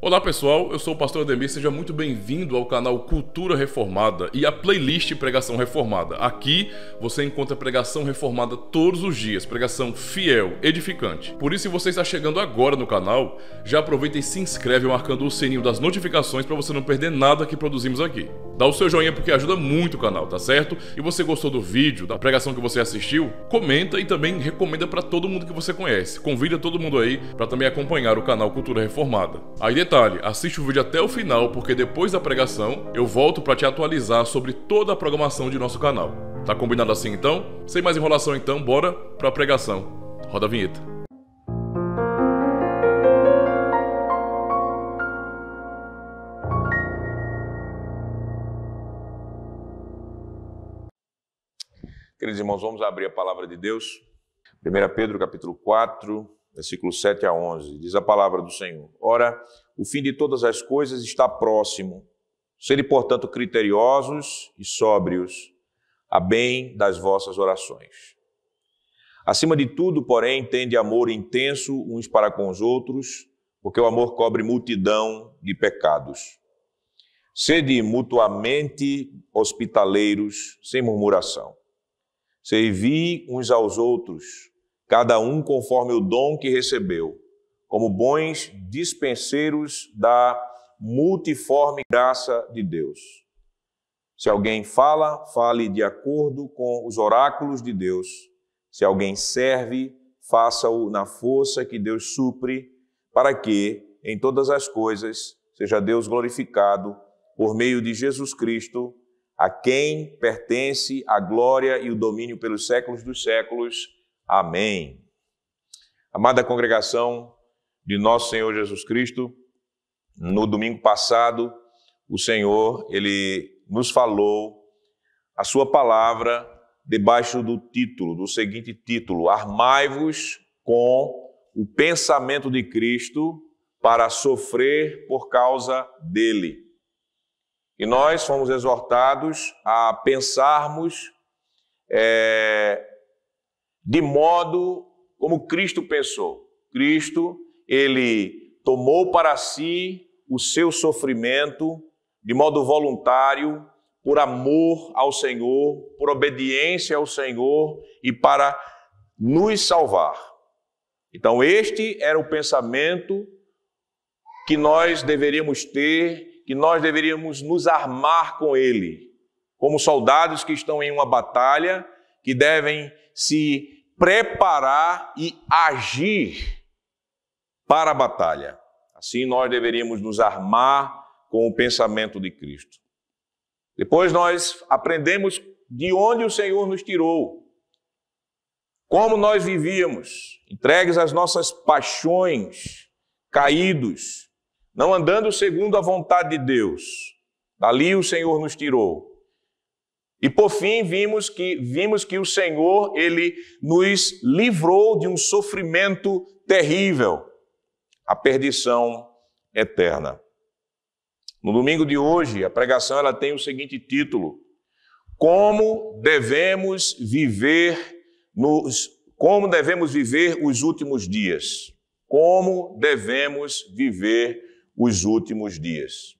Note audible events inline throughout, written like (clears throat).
Olá pessoal, eu sou o pastor Ademir, seja muito bem-vindo ao canal Cultura Reformada e à playlist Pregação Reformada. Aqui você encontra pregação reformada todos os dias, pregação fiel, edificante. Por isso, se você está chegando agora no canal, já aproveita e se inscreve marcando o sininho das notificações para você não perder nada que produzimos aqui. Dá o seu joinha porque ajuda muito o canal, tá certo? E você gostou do vídeo, da pregação que você assistiu? Comenta e também recomenda para todo mundo que você conhece. Convida todo mundo aí para também acompanhar o canal Cultura Reformada. Aí Detalhe, assiste o vídeo até o final, porque depois da pregação eu volto para te atualizar sobre toda a programação de nosso canal. Tá combinado assim então? Sem mais enrolação então, bora para a pregação. Roda a vinheta. Queridos irmãos, vamos abrir a palavra de Deus. 1 Pedro capítulo 4, versículo 7 a 11. Diz a palavra do Senhor. Ora, o fim de todas as coisas está próximo. Sede, portanto, criteriosos e sóbrios, a bem das vossas orações. Acima de tudo, porém, tende amor intenso uns para com os outros, porque o amor cobre multidão de pecados. Sede mutuamente hospitaleiros, sem murmuração. Servi uns aos outros, cada um conforme o dom que recebeu como bons dispenseiros da multiforme graça de Deus. Se alguém fala, fale de acordo com os oráculos de Deus. Se alguém serve, faça-o na força que Deus supre, para que, em todas as coisas, seja Deus glorificado por meio de Jesus Cristo, a quem pertence a glória e o domínio pelos séculos dos séculos. Amém. Amada congregação, de nosso Senhor Jesus Cristo. No domingo passado, o Senhor, ele nos falou a sua palavra debaixo do título, do seguinte título: Armai-vos com o pensamento de Cristo para sofrer por causa dele. E nós fomos exortados a pensarmos é, de modo como Cristo pensou. Cristo ele tomou para si o seu sofrimento de modo voluntário, por amor ao Senhor, por obediência ao Senhor e para nos salvar. Então, este era o pensamento que nós deveríamos ter, que nós deveríamos nos armar com ele, como soldados que estão em uma batalha, que devem se preparar e agir para a batalha. Assim nós deveríamos nos armar com o pensamento de Cristo. Depois nós aprendemos de onde o Senhor nos tirou, como nós vivíamos, entregues às nossas paixões, caídos, não andando segundo a vontade de Deus. Dali o Senhor nos tirou. E por fim vimos que vimos que o Senhor ele nos livrou de um sofrimento terrível a perdição eterna. No domingo de hoje, a pregação ela tem o seguinte título: Como devemos viver nos como devemos viver os últimos dias? Como devemos viver os últimos dias?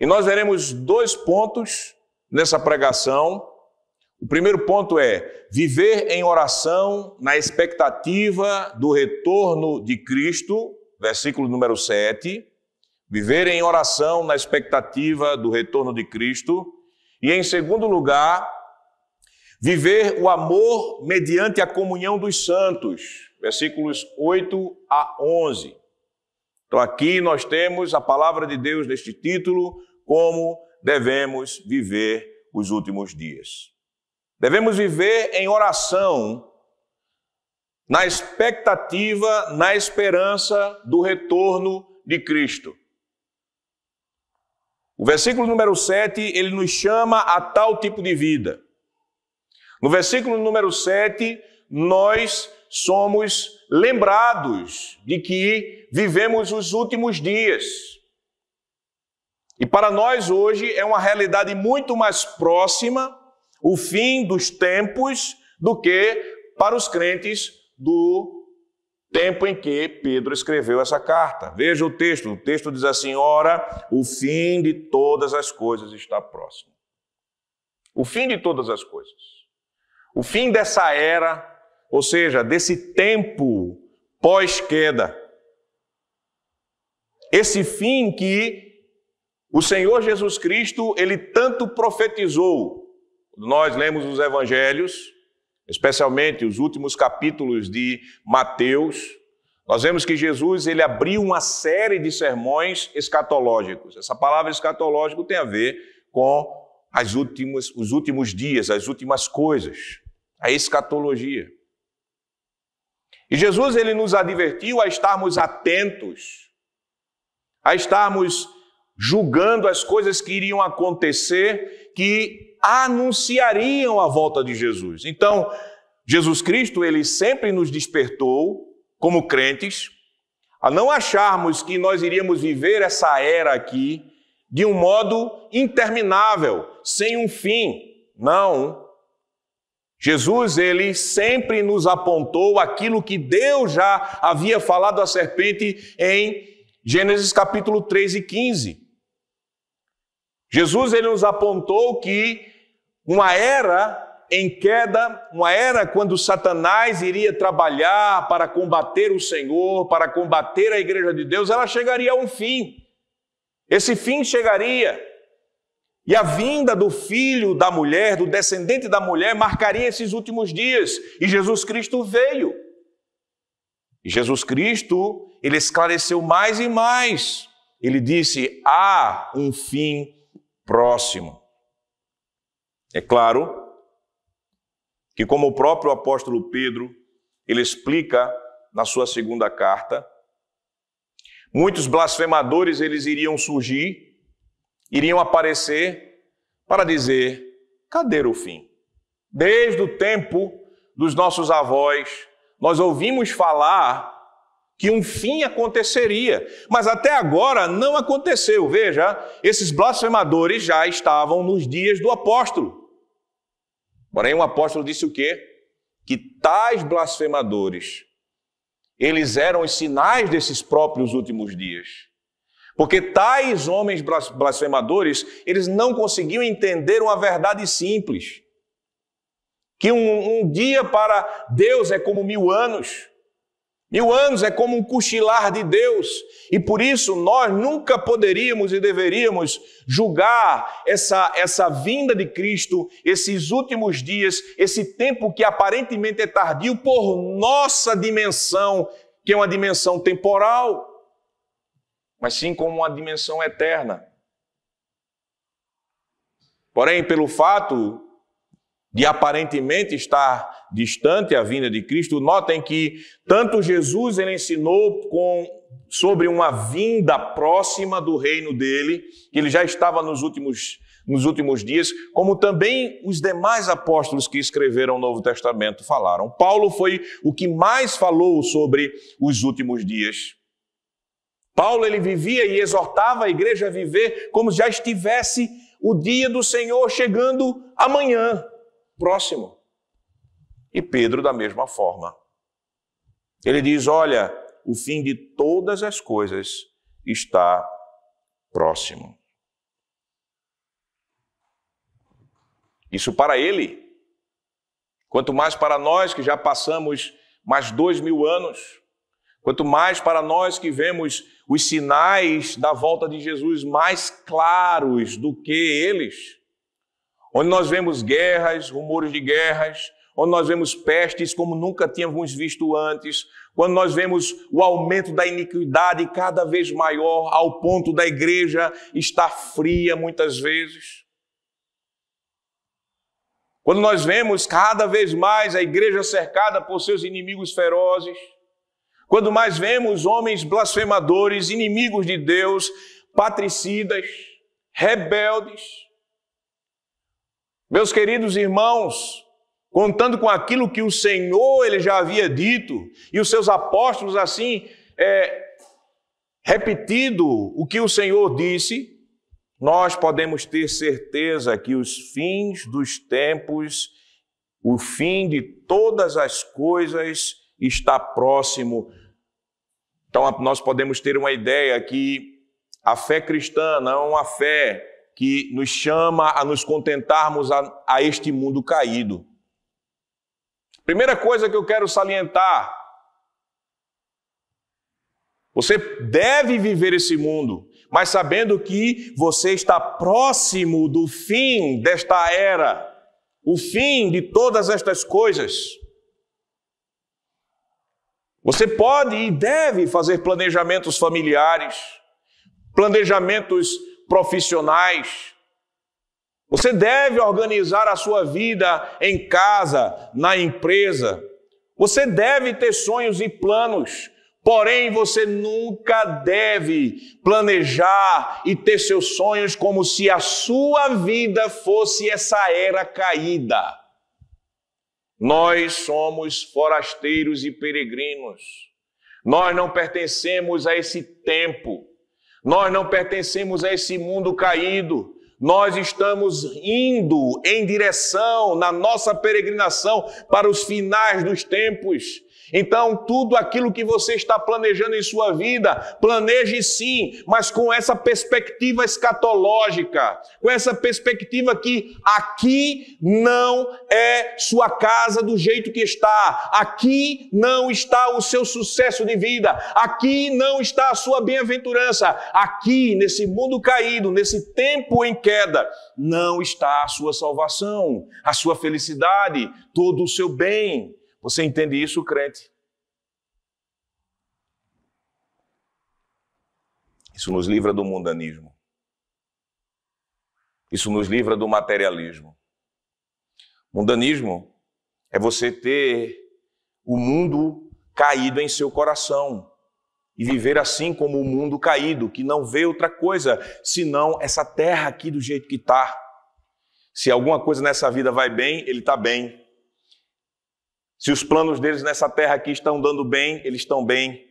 E nós veremos dois pontos nessa pregação o primeiro ponto é viver em oração na expectativa do retorno de Cristo, versículo número 7. Viver em oração na expectativa do retorno de Cristo. E em segundo lugar, viver o amor mediante a comunhão dos santos, versículos 8 a 11. Então aqui nós temos a palavra de Deus neste título, como devemos viver os últimos dias. Devemos viver em oração, na expectativa, na esperança do retorno de Cristo. O versículo número 7, ele nos chama a tal tipo de vida. No versículo número 7, nós somos lembrados de que vivemos os últimos dias. E para nós hoje é uma realidade muito mais próxima o fim dos tempos, do que para os crentes do tempo em que Pedro escreveu essa carta. Veja o texto, o texto diz assim: Ora, o fim de todas as coisas está próximo. O fim de todas as coisas. O fim dessa era, ou seja, desse tempo pós-queda. Esse fim que o Senhor Jesus Cristo, ele tanto profetizou, nós lemos os evangelhos, especialmente os últimos capítulos de Mateus, nós vemos que Jesus ele abriu uma série de sermões escatológicos. Essa palavra escatológico tem a ver com as últimas, os últimos dias, as últimas coisas, a escatologia. E Jesus ele nos advertiu a estarmos atentos, a estarmos julgando as coisas que iriam acontecer, que anunciariam a volta de Jesus. Então, Jesus Cristo, ele sempre nos despertou, como crentes, a não acharmos que nós iríamos viver essa era aqui de um modo interminável, sem um fim. Não. Jesus, ele sempre nos apontou aquilo que Deus já havia falado à serpente em Gênesis capítulo 3 e 15. Jesus, ele nos apontou que uma era em queda, uma era quando Satanás iria trabalhar para combater o Senhor, para combater a igreja de Deus, ela chegaria a um fim. Esse fim chegaria. E a vinda do filho da mulher, do descendente da mulher, marcaria esses últimos dias. E Jesus Cristo veio. E Jesus Cristo, ele esclareceu mais e mais. Ele disse: há um fim próximo. É claro que, como o próprio apóstolo Pedro, ele explica na sua segunda carta, muitos blasfemadores eles iriam surgir, iriam aparecer para dizer: cadê o fim? Desde o tempo dos nossos avós, nós ouvimos falar que um fim aconteceria, mas até agora não aconteceu. Veja, esses blasfemadores já estavam nos dias do apóstolo. Porém, o apóstolo disse o quê? Que tais blasfemadores, eles eram os sinais desses próprios últimos dias. Porque tais homens blasfemadores, eles não conseguiam entender uma verdade simples. Que um, um dia para Deus é como mil anos. Mil anos é como um cochilar de Deus, e por isso nós nunca poderíamos e deveríamos julgar essa, essa vinda de Cristo, esses últimos dias, esse tempo que aparentemente é tardio, por nossa dimensão, que é uma dimensão temporal, mas sim como uma dimensão eterna. Porém, pelo fato de aparentemente estar distante a vinda de Cristo, notem que tanto Jesus ele ensinou com, sobre uma vinda próxima do reino dele, que ele já estava nos últimos, nos últimos dias, como também os demais apóstolos que escreveram o Novo Testamento falaram. Paulo foi o que mais falou sobre os últimos dias. Paulo ele vivia e exortava a igreja a viver como já estivesse o dia do Senhor chegando amanhã próximo. E Pedro, da mesma forma. Ele diz: Olha, o fim de todas as coisas está próximo. Isso para ele. Quanto mais para nós que já passamos mais dois mil anos, quanto mais para nós que vemos os sinais da volta de Jesus mais claros do que eles, onde nós vemos guerras, rumores de guerras, onde nós vemos pestes como nunca tínhamos visto antes, quando nós vemos o aumento da iniquidade cada vez maior, ao ponto da igreja estar fria muitas vezes. Quando nós vemos cada vez mais a igreja cercada por seus inimigos ferozes, quando mais vemos homens blasfemadores, inimigos de Deus, patricidas, rebeldes, meus queridos irmãos, contando com aquilo que o Senhor ele já havia dito e os seus apóstolos assim é, repetido o que o Senhor disse, nós podemos ter certeza que os fins dos tempos, o fim de todas as coisas está próximo. Então nós podemos ter uma ideia que a fé cristã não é uma fé que nos chama a nos contentarmos a, a este mundo caído. Primeira coisa que eu quero salientar: você deve viver esse mundo, mas sabendo que você está próximo do fim desta era, o fim de todas estas coisas. Você pode e deve fazer planejamentos familiares, planejamentos profissionais. Você deve organizar a sua vida em casa, na empresa. Você deve ter sonhos e planos, porém você nunca deve planejar e ter seus sonhos como se a sua vida fosse essa era caída. Nós somos forasteiros e peregrinos. Nós não pertencemos a esse tempo. Nós não pertencemos a esse mundo caído. Nós estamos indo em direção na nossa peregrinação para os finais dos tempos. Então, tudo aquilo que você está planejando em sua vida, planeje sim, mas com essa perspectiva escatológica, com essa perspectiva que aqui não é sua casa do jeito que está, aqui não está o seu sucesso de vida, aqui não está a sua bem-aventurança, aqui nesse mundo caído, nesse tempo em queda, não está a sua salvação, a sua felicidade, todo o seu bem. Você entende isso, crente? Isso nos livra do mundanismo. Isso nos livra do materialismo. Mundanismo é você ter o mundo caído em seu coração e viver assim como o mundo caído, que não vê outra coisa senão essa terra aqui do jeito que está. Se alguma coisa nessa vida vai bem, ele está bem. Se os planos deles nessa terra aqui estão dando bem, eles estão bem.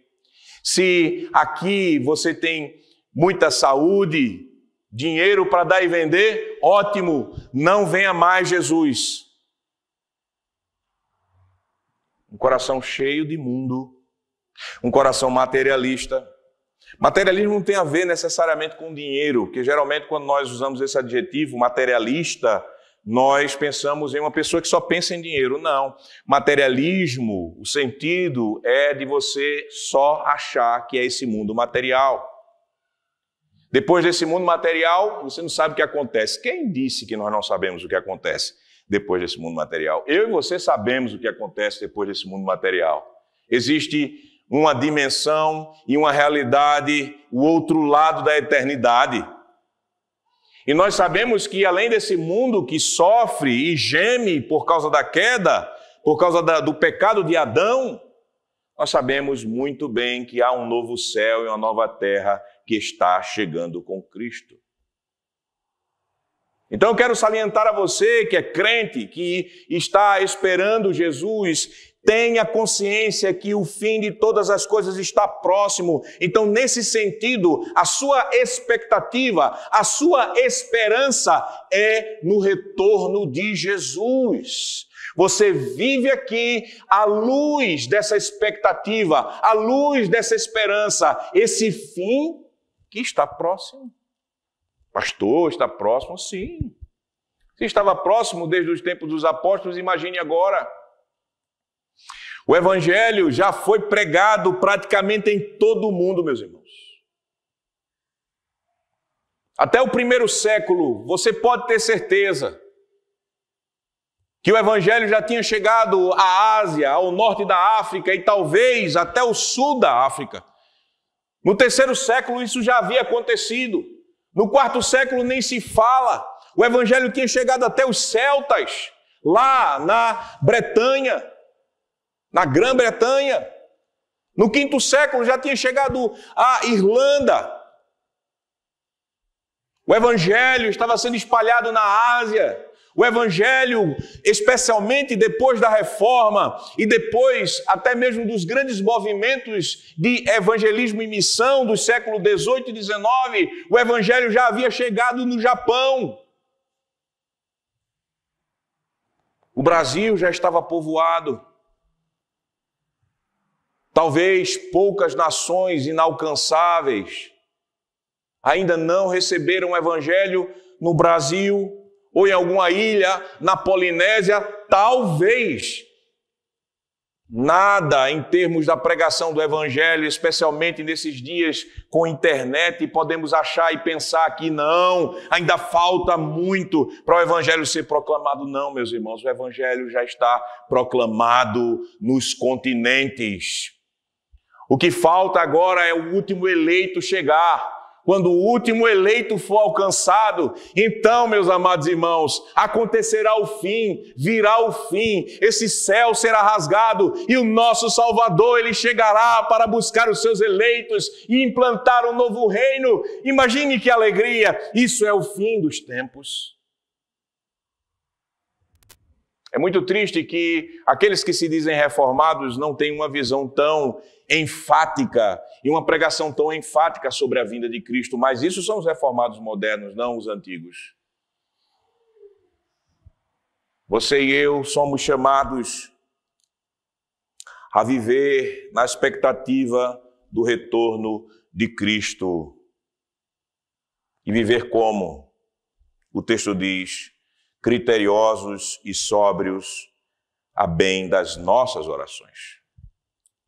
Se aqui você tem muita saúde, dinheiro para dar e vender, ótimo, não venha mais Jesus. Um coração cheio de mundo, um coração materialista. Materialismo não tem a ver necessariamente com dinheiro, porque geralmente quando nós usamos esse adjetivo materialista, nós pensamos em uma pessoa que só pensa em dinheiro. Não. Materialismo, o sentido é de você só achar que é esse mundo material. Depois desse mundo material, você não sabe o que acontece. Quem disse que nós não sabemos o que acontece depois desse mundo material? Eu e você sabemos o que acontece depois desse mundo material. Existe uma dimensão e uma realidade, o outro lado da eternidade. E nós sabemos que além desse mundo que sofre e geme por causa da queda, por causa da, do pecado de Adão, nós sabemos muito bem que há um novo céu e uma nova terra que está chegando com Cristo. Então eu quero salientar a você que é crente, que está esperando Jesus, tenha consciência que o fim de todas as coisas está próximo. Então, nesse sentido, a sua expectativa, a sua esperança é no retorno de Jesus. Você vive aqui à luz dessa expectativa, à luz dessa esperança, esse fim que está próximo. Pastor, está próximo? Sim. Se estava próximo desde os tempos dos apóstolos, imagine agora. O Evangelho já foi pregado praticamente em todo o mundo, meus irmãos. Até o primeiro século, você pode ter certeza que o Evangelho já tinha chegado à Ásia, ao norte da África e talvez até o sul da África. No terceiro século, isso já havia acontecido. No quarto século, nem se fala. O Evangelho tinha chegado até os celtas, lá na Bretanha na Grã-Bretanha. No quinto século já tinha chegado à Irlanda. O evangelho estava sendo espalhado na Ásia. O evangelho, especialmente depois da reforma e depois até mesmo dos grandes movimentos de evangelismo e missão do século XVIII e XIX, o evangelho já havia chegado no Japão. O Brasil já estava povoado Talvez poucas nações inalcançáveis ainda não receberam o Evangelho no Brasil ou em alguma ilha na Polinésia. Talvez nada em termos da pregação do Evangelho, especialmente nesses dias com internet, podemos achar e pensar que não, ainda falta muito para o Evangelho ser proclamado. Não, meus irmãos, o Evangelho já está proclamado nos continentes. O que falta agora é o último eleito chegar. Quando o último eleito for alcançado, então, meus amados irmãos, acontecerá o fim, virá o fim, esse céu será rasgado e o nosso Salvador, ele chegará para buscar os seus eleitos e implantar um novo reino. Imagine que alegria! Isso é o fim dos tempos. É muito triste que aqueles que se dizem reformados não tenham uma visão tão enfática e uma pregação tão enfática sobre a vinda de Cristo, mas isso são os reformados modernos, não os antigos. Você e eu somos chamados a viver na expectativa do retorno de Cristo. E viver como? O texto diz: criteriosos e sóbrios, a bem das nossas orações.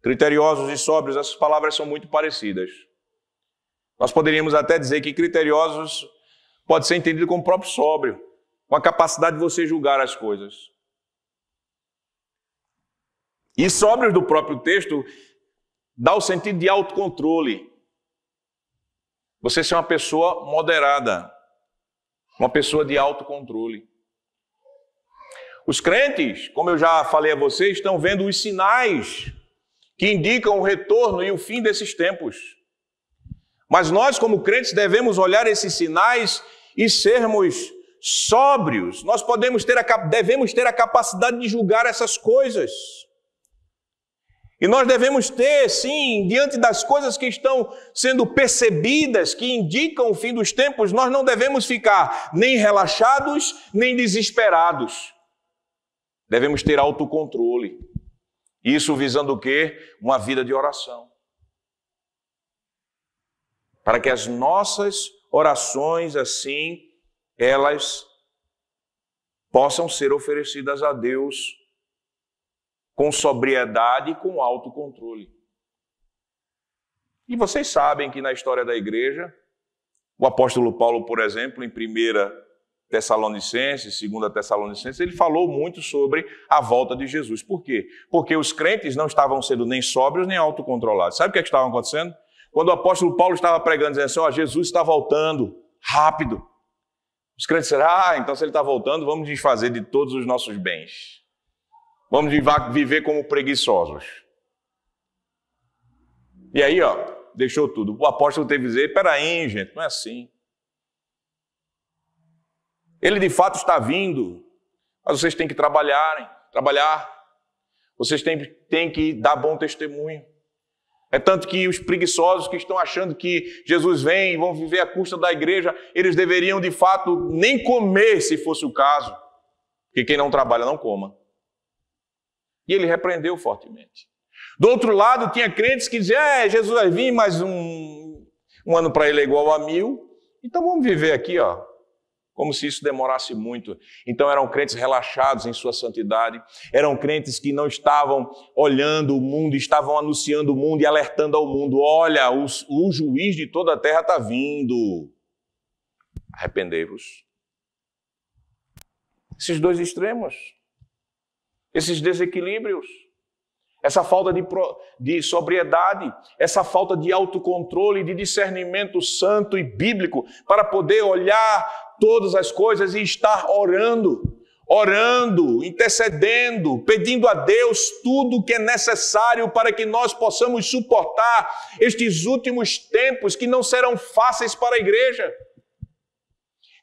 Criteriosos e sóbrios, essas palavras são muito parecidas. Nós poderíamos até dizer que criteriosos pode ser entendido como próprio sóbrio, com a capacidade de você julgar as coisas. E sóbrios do próprio texto dá o sentido de autocontrole. Você ser uma pessoa moderada, uma pessoa de autocontrole. Os crentes, como eu já falei a vocês, estão vendo os sinais que indicam o retorno e o fim desses tempos. Mas nós, como crentes, devemos olhar esses sinais e sermos sóbrios. Nós podemos ter a, devemos ter a capacidade de julgar essas coisas. E nós devemos ter, sim, diante das coisas que estão sendo percebidas, que indicam o fim dos tempos, nós não devemos ficar nem relaxados, nem desesperados. Devemos ter autocontrole. Isso visando o quê? Uma vida de oração. Para que as nossas orações, assim, elas possam ser oferecidas a Deus com sobriedade e com autocontrole. E vocês sabem que na história da igreja, o apóstolo Paulo, por exemplo, em primeira Tessalonicenses, segunda Tessalonicenses, ele falou muito sobre a volta de Jesus. Por quê? Porque os crentes não estavam sendo nem sóbrios nem autocontrolados. Sabe o que, é que estava acontecendo? Quando o apóstolo Paulo estava pregando, dizendo assim, ó, Jesus está voltando, rápido. Os crentes disseram, ah, então se ele está voltando, vamos desfazer de todos os nossos bens. Vamos viver como preguiçosos. E aí, ó, deixou tudo. O apóstolo teve que dizer, peraí, gente, não é assim. Ele de fato está vindo, mas vocês têm que trabalharem, trabalhar. Vocês têm, têm que dar bom testemunho. É tanto que os preguiçosos que estão achando que Jesus vem e vão viver à custa da igreja, eles deveriam de fato nem comer se fosse o caso, porque quem não trabalha não coma. E ele repreendeu fortemente. Do outro lado, tinha crentes que diziam: é, Jesus vai vir, mas um, um ano para ele é igual a mil, então vamos viver aqui, ó, como se isso demorasse muito. Então eram crentes relaxados em sua santidade, eram crentes que não estavam olhando o mundo, estavam anunciando o mundo e alertando ao mundo: olha, o, o juiz de toda a terra está vindo. Arrependei-vos. Esses dois extremos, esses desequilíbrios, essa falta de, de sobriedade, essa falta de autocontrole, de discernimento santo e bíblico para poder olhar todas as coisas e estar orando, orando, intercedendo, pedindo a Deus tudo o que é necessário para que nós possamos suportar estes últimos tempos que não serão fáceis para a igreja.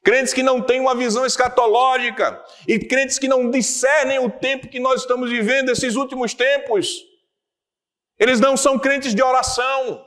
Crentes que não têm uma visão escatológica e crentes que não discernem o tempo que nós estamos vivendo, esses últimos tempos. Eles não são crentes de oração.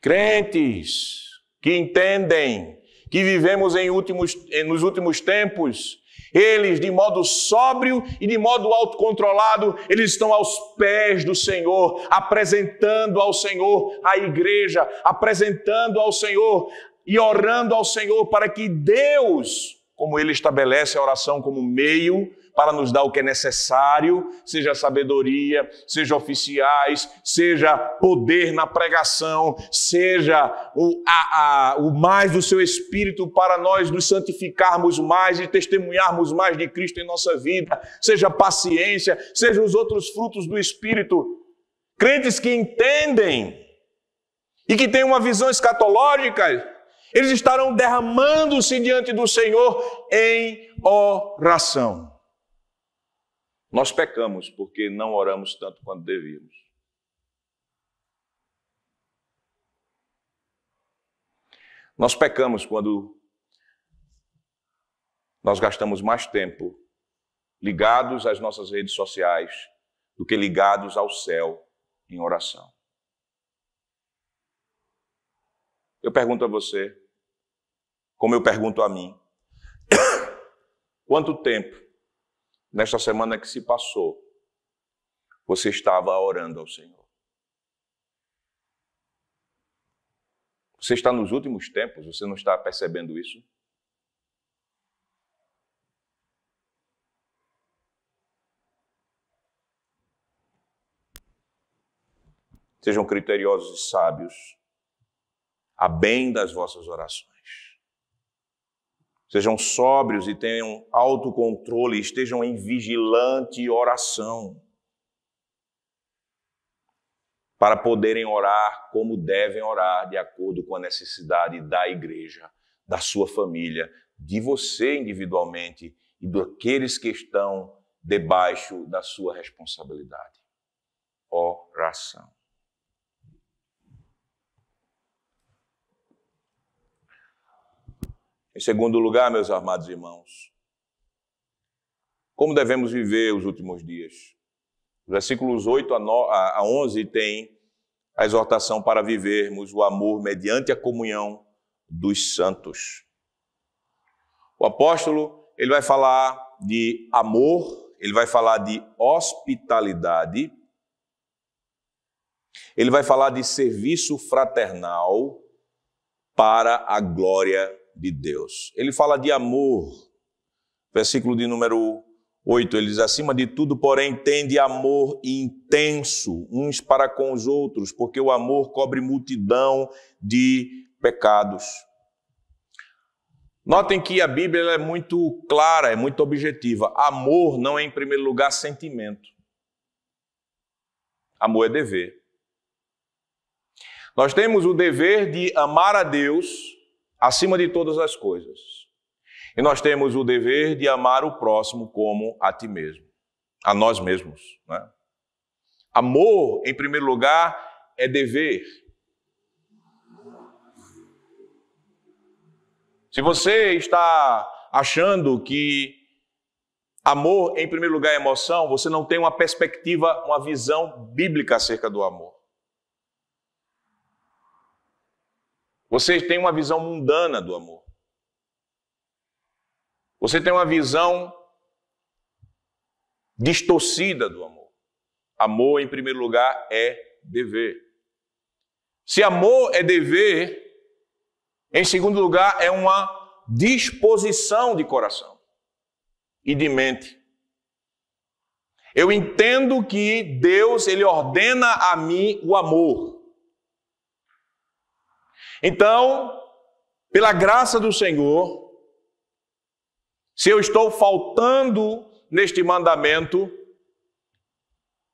Crentes que entendem que vivemos em últimos, eh, nos últimos tempos, eles, de modo sóbrio e de modo autocontrolado, eles estão aos pés do Senhor, apresentando ao Senhor a igreja, apresentando ao Senhor e orando ao Senhor para que Deus, como ele estabelece a oração como meio para nos dar o que é necessário, seja sabedoria, seja oficiais, seja poder na pregação, seja o, a, a, o mais do seu Espírito para nós nos santificarmos mais e testemunharmos mais de Cristo em nossa vida, seja paciência, seja os outros frutos do Espírito. Crentes que entendem e que têm uma visão escatológica, eles estarão derramando-se diante do Senhor em oração. Nós pecamos porque não oramos tanto quanto devíamos. Nós pecamos quando nós gastamos mais tempo ligados às nossas redes sociais do que ligados ao céu em oração. Eu pergunto a você, como eu pergunto a mim, (coughs) quanto tempo nesta semana que se passou, você estava orando ao Senhor? Você está nos últimos tempos, você não está percebendo isso? Sejam criteriosos e sábios, a bem das vossas orações. Sejam sóbrios e tenham autocontrole, estejam em vigilante oração, para poderem orar como devem orar, de acordo com a necessidade da igreja, da sua família, de você individualmente e daqueles que estão debaixo da sua responsabilidade. Oração. Em segundo lugar, meus amados irmãos, como devemos viver os últimos dias? Versículos 8 a 11 tem a exortação para vivermos o amor mediante a comunhão dos santos. O apóstolo, ele vai falar de amor, ele vai falar de hospitalidade, ele vai falar de serviço fraternal para a glória de Deus. Ele fala de amor. Versículo de número 8, ele diz: Acima de tudo, porém, tende amor intenso uns para com os outros, porque o amor cobre multidão de pecados. Notem que a Bíblia é muito clara, é muito objetiva. Amor não é, em primeiro lugar, sentimento. Amor é dever. Nós temos o dever de amar a Deus acima de todas as coisas. E nós temos o dever de amar o próximo como a ti mesmo, a nós mesmos. Né? Amor, em primeiro lugar, é dever. Se você está achando que amor, em primeiro lugar, é emoção, você não tem uma perspectiva, uma visão bíblica acerca do amor. Vocês têm uma visão mundana do amor. Você tem uma visão distorcida do amor. Amor, em primeiro lugar, é dever. Se amor é dever, em segundo lugar, é uma disposição de coração e de mente. Eu entendo que Deus ele ordena a mim o amor. Então, pela graça do Senhor, se eu estou faltando neste mandamento,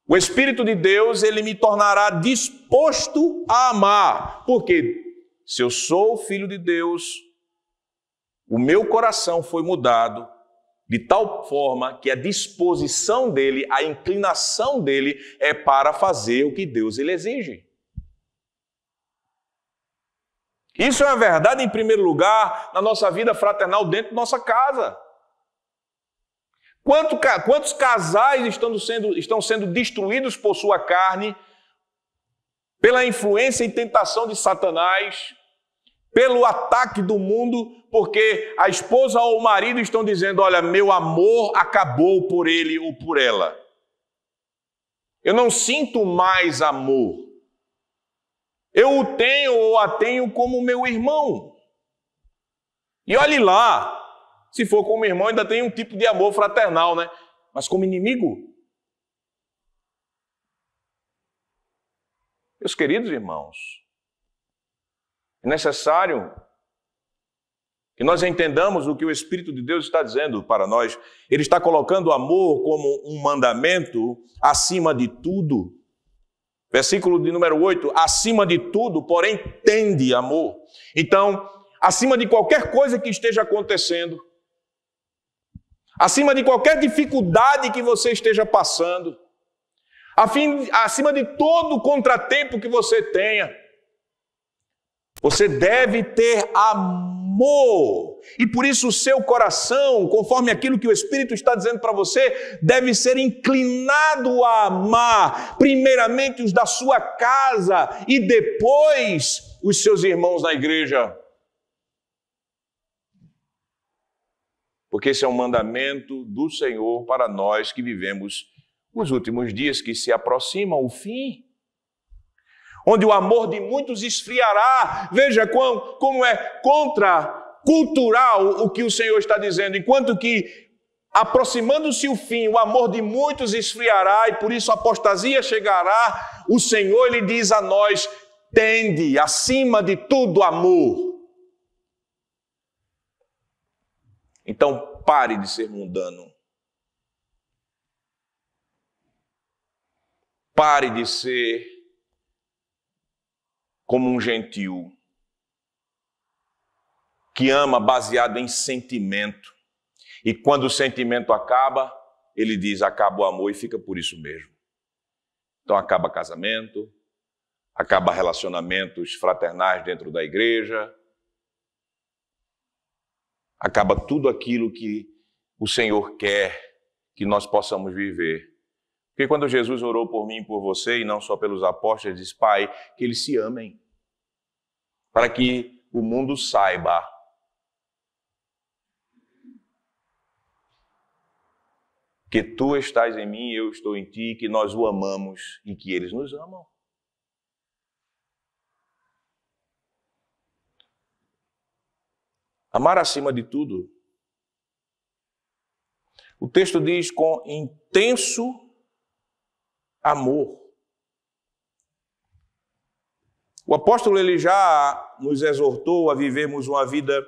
o Espírito de Deus, ele me tornará disposto a amar, porque se eu sou filho de Deus, o meu coração foi mudado de tal forma que a disposição dele, a inclinação dele é para fazer o que Deus ele exige. Isso é uma verdade, em primeiro lugar, na nossa vida fraternal dentro de nossa casa. Quanto, quantos casais estão sendo, estão sendo destruídos por sua carne, pela influência e tentação de Satanás, pelo ataque do mundo, porque a esposa ou o marido estão dizendo: Olha, meu amor acabou por ele ou por ela. Eu não sinto mais amor. Eu o tenho ou a tenho como meu irmão. E olhe lá, se for como irmão, ainda tem um tipo de amor fraternal, né? Mas como inimigo? Meus queridos irmãos, é necessário que nós entendamos o que o Espírito de Deus está dizendo para nós. Ele está colocando o amor como um mandamento acima de tudo. Versículo de número 8: acima de tudo, porém, tende amor. Então, acima de qualquer coisa que esteja acontecendo, acima de qualquer dificuldade que você esteja passando, afim, acima de todo contratempo que você tenha, você deve ter amor e por isso o seu coração, conforme aquilo que o Espírito está dizendo para você, deve ser inclinado a amar, primeiramente os da sua casa e depois os seus irmãos na igreja. Porque esse é um mandamento do Senhor para nós que vivemos os últimos dias que se aproximam, o fim onde o amor de muitos esfriará. Veja como, como é contra cultural o que o Senhor está dizendo, enquanto que aproximando-se o fim, o amor de muitos esfriará e por isso a apostasia chegará. O Senhor lhe diz a nós: tende acima de tudo amor. Então pare de ser mundano. Pare de ser como um gentil que ama baseado em sentimento. E quando o sentimento acaba, ele diz: acaba o amor e fica por isso mesmo. Então acaba casamento, acaba relacionamentos fraternais dentro da igreja, acaba tudo aquilo que o Senhor quer que nós possamos viver. Porque quando Jesus orou por mim e por você, e não só pelos apóstolos, ele disse: Pai, que eles se amem, para que o mundo saiba que tu estás em mim, eu estou em ti, que nós o amamos e que eles nos amam. Amar acima de tudo. O texto diz com intenso amor. O apóstolo ele já nos exortou a vivermos uma vida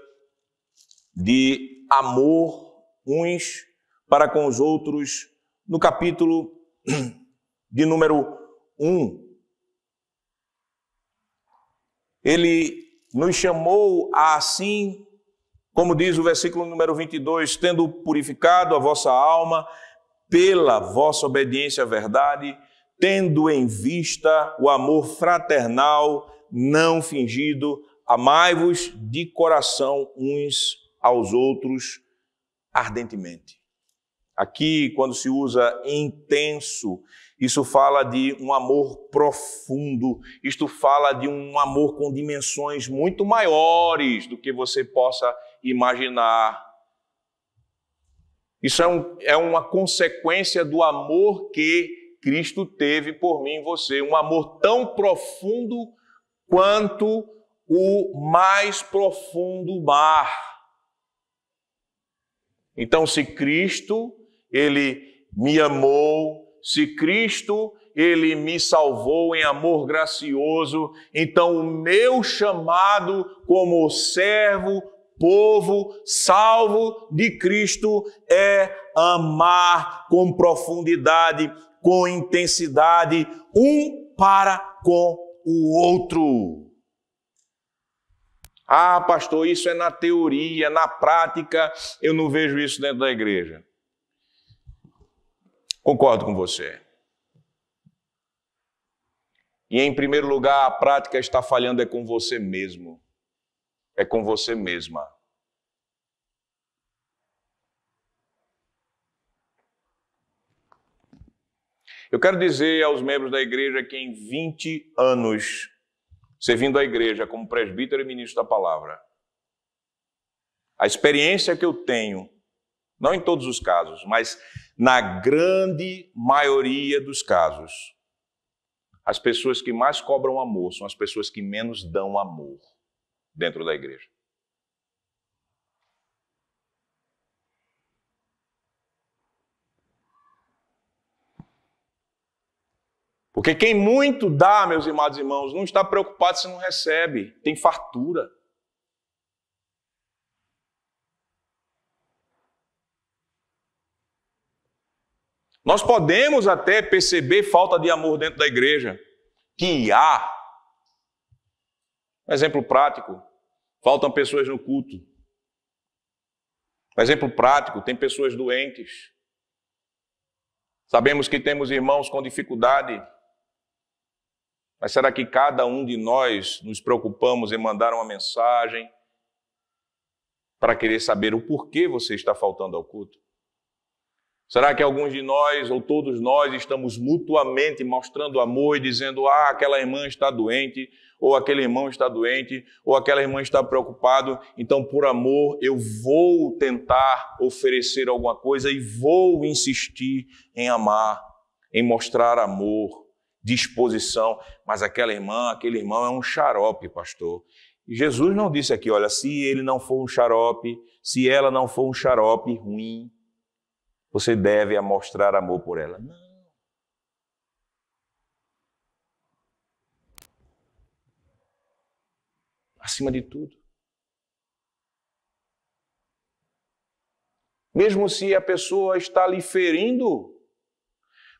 de amor uns para com os outros, no capítulo de número 1. Ele nos chamou a assim, como diz o versículo número 22, tendo purificado a vossa alma pela vossa obediência à verdade, tendo em vista o amor fraternal não fingido, amai-vos de coração uns aos outros ardentemente. Aqui, quando se usa intenso, isso fala de um amor profundo, isto fala de um amor com dimensões muito maiores do que você possa imaginar. Isso é, um, é uma consequência do amor que Cristo teve por mim e você, um amor tão profundo quanto o mais profundo mar. Então, se Cristo ele me amou, se Cristo ele me salvou em amor gracioso, então o meu chamado como servo, povo, salvo de Cristo é amar com profundidade, com intensidade, um para com o outro. Ah, pastor, isso é na teoria, na prática, eu não vejo isso dentro da igreja. Concordo com você. E em primeiro lugar, a prática está falhando é com você mesmo. É com você mesma. Eu quero dizer aos membros da igreja que em 20 anos, servindo à igreja como presbítero e ministro da palavra, a experiência que eu tenho não em todos os casos, mas na grande maioria dos casos. As pessoas que mais cobram amor são as pessoas que menos dão amor dentro da igreja. Porque quem muito dá, meus amados irmãos, não está preocupado se não recebe, tem fartura. Nós podemos até perceber falta de amor dentro da igreja, que há. Um exemplo prático: faltam pessoas no culto. Um exemplo prático: tem pessoas doentes. Sabemos que temos irmãos com dificuldade. Mas será que cada um de nós nos preocupamos em mandar uma mensagem para querer saber o porquê você está faltando ao culto? Será que alguns de nós, ou todos nós, estamos mutuamente mostrando amor e dizendo: ah, aquela irmã está doente, ou aquele irmão está doente, ou aquela irmã está preocupado, então por amor eu vou tentar oferecer alguma coisa e vou insistir em amar, em mostrar amor, disposição. Mas aquela irmã, aquele irmão é um xarope, pastor. E Jesus não disse aqui: olha, se ele não for um xarope, se ela não for um xarope ruim, você deve mostrar amor por ela. Não. Acima de tudo. Mesmo se a pessoa está lhe ferindo,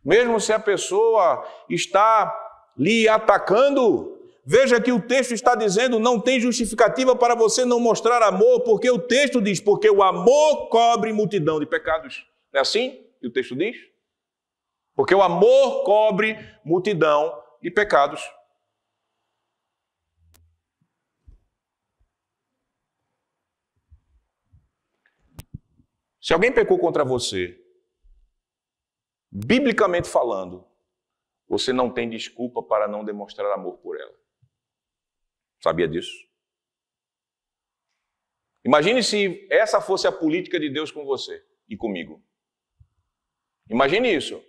mesmo se a pessoa está lhe atacando, Veja que o texto está dizendo: não tem justificativa para você não mostrar amor, porque o texto diz: porque o amor cobre multidão de pecados. É assim que o texto diz? Porque o amor cobre multidão de pecados. Se alguém pecou contra você, biblicamente falando, você não tem desculpa para não demonstrar amor por ela. Sabia disso? Imagine se essa fosse a política de Deus com você e comigo. Imagine isso.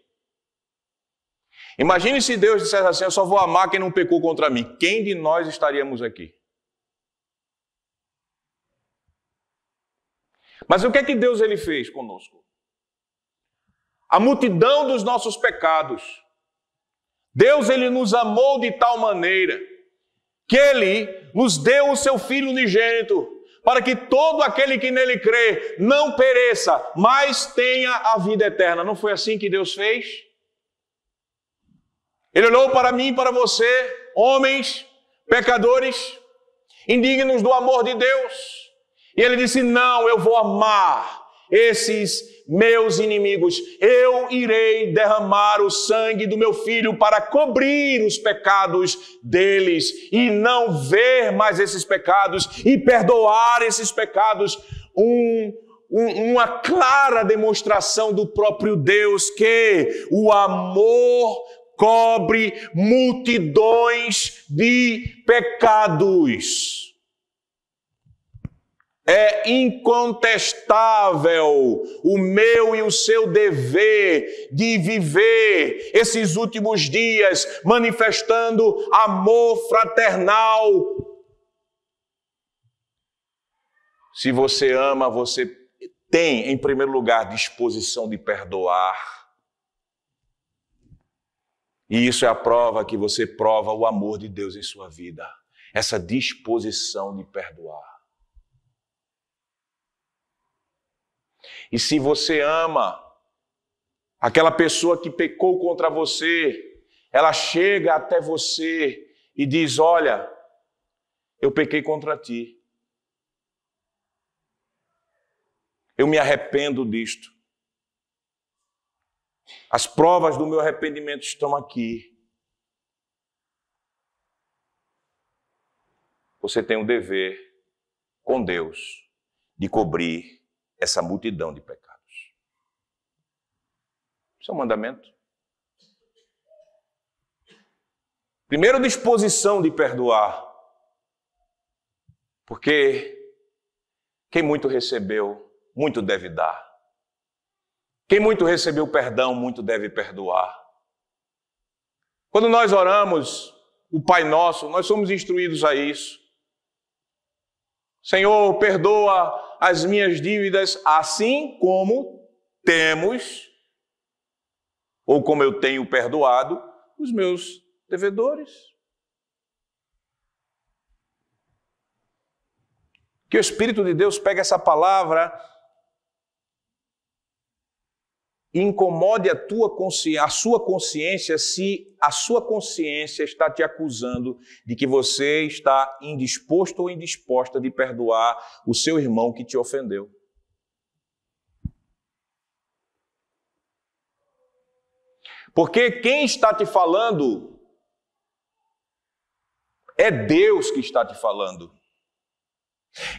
Imagine se Deus dissesse assim: Eu só vou amar quem não pecou contra mim. Quem de nós estaríamos aqui? Mas o que é que Deus ele fez conosco? A multidão dos nossos pecados. Deus ele nos amou de tal maneira que ele nos deu o seu filho unigênito para que todo aquele que nele crê não pereça, mas tenha a vida eterna. Não foi assim que Deus fez? Ele olhou para mim e para você, homens, pecadores, indignos do amor de Deus, e ele disse: Não, eu vou amar esses meus inimigos. Eu irei derramar o sangue do meu filho para cobrir os pecados deles e não ver mais esses pecados e perdoar esses pecados. Um uma clara demonstração do próprio Deus que o amor cobre multidões de pecados. É incontestável o meu e o seu dever de viver esses últimos dias manifestando amor fraternal. Se você ama, você tem, em primeiro lugar, disposição de perdoar. E isso é a prova que você prova o amor de Deus em sua vida. Essa disposição de perdoar. E se você ama aquela pessoa que pecou contra você, ela chega até você e diz: Olha, eu pequei contra ti. Eu me arrependo disto. As provas do meu arrependimento estão aqui. Você tem o um dever com Deus de cobrir essa multidão de pecados. Isso é um mandamento. Primeiro, disposição de perdoar. Porque quem muito recebeu, muito deve dar. Quem muito recebeu perdão, muito deve perdoar. Quando nós oramos o Pai Nosso, nós somos instruídos a isso. Senhor, perdoa as minhas dívidas, assim como temos, ou como eu tenho perdoado, os meus devedores. Que o Espírito de Deus pegue essa palavra incomode a, tua consci... a sua consciência se a sua consciência está te acusando de que você está indisposto ou indisposta de perdoar o seu irmão que te ofendeu. Porque quem está te falando é Deus que está te falando.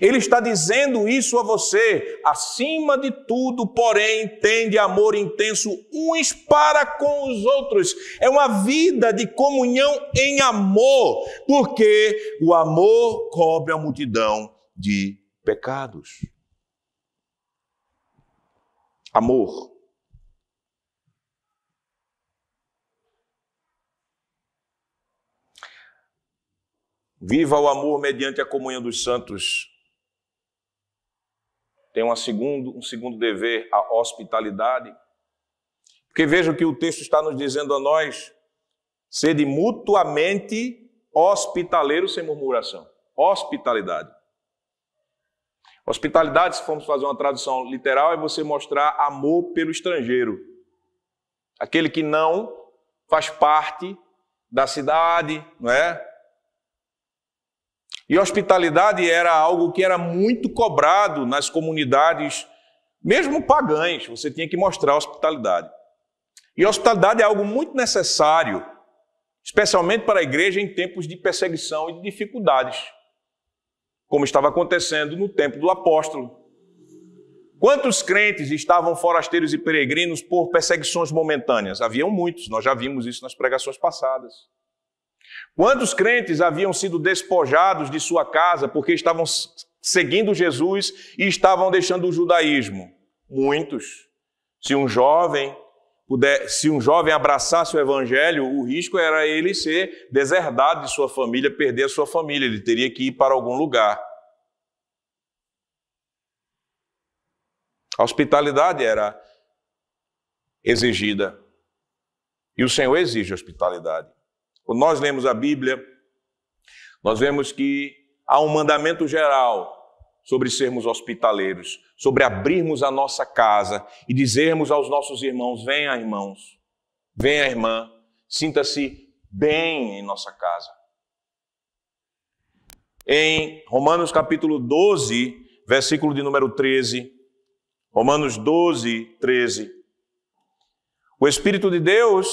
Ele está dizendo isso a você. Acima de tudo, porém, tende amor intenso uns para com os outros. É uma vida de comunhão em amor, porque o amor cobre a multidão de pecados. Amor Viva o amor mediante a comunhão dos santos. Tem uma segundo, um segundo dever, a hospitalidade. Porque veja o que o texto está nos dizendo a nós: sede mutuamente hospitaleiro sem murmuração. Hospitalidade. Hospitalidade, se formos fazer uma tradução literal, é você mostrar amor pelo estrangeiro. Aquele que não faz parte da cidade, não é? E hospitalidade era algo que era muito cobrado nas comunidades, mesmo pagãs, você tinha que mostrar hospitalidade. E hospitalidade é algo muito necessário, especialmente para a igreja em tempos de perseguição e de dificuldades, como estava acontecendo no tempo do apóstolo. Quantos crentes estavam forasteiros e peregrinos por perseguições momentâneas? Haviam muitos, nós já vimos isso nas pregações passadas. Quantos crentes haviam sido despojados de sua casa porque estavam seguindo Jesus e estavam deixando o judaísmo? Muitos. Se um jovem puder, se um jovem abraçasse o evangelho, o risco era ele ser deserdado de sua família, perder a sua família, ele teria que ir para algum lugar. A hospitalidade era exigida. E o Senhor exige hospitalidade. Quando nós lemos a Bíblia, nós vemos que há um mandamento geral sobre sermos hospitaleiros, sobre abrirmos a nossa casa e dizermos aos nossos irmãos: venha, irmãos, venha, irmã, sinta-se bem em nossa casa. Em Romanos capítulo 12, versículo de número 13, Romanos 12, 13, o Espírito de Deus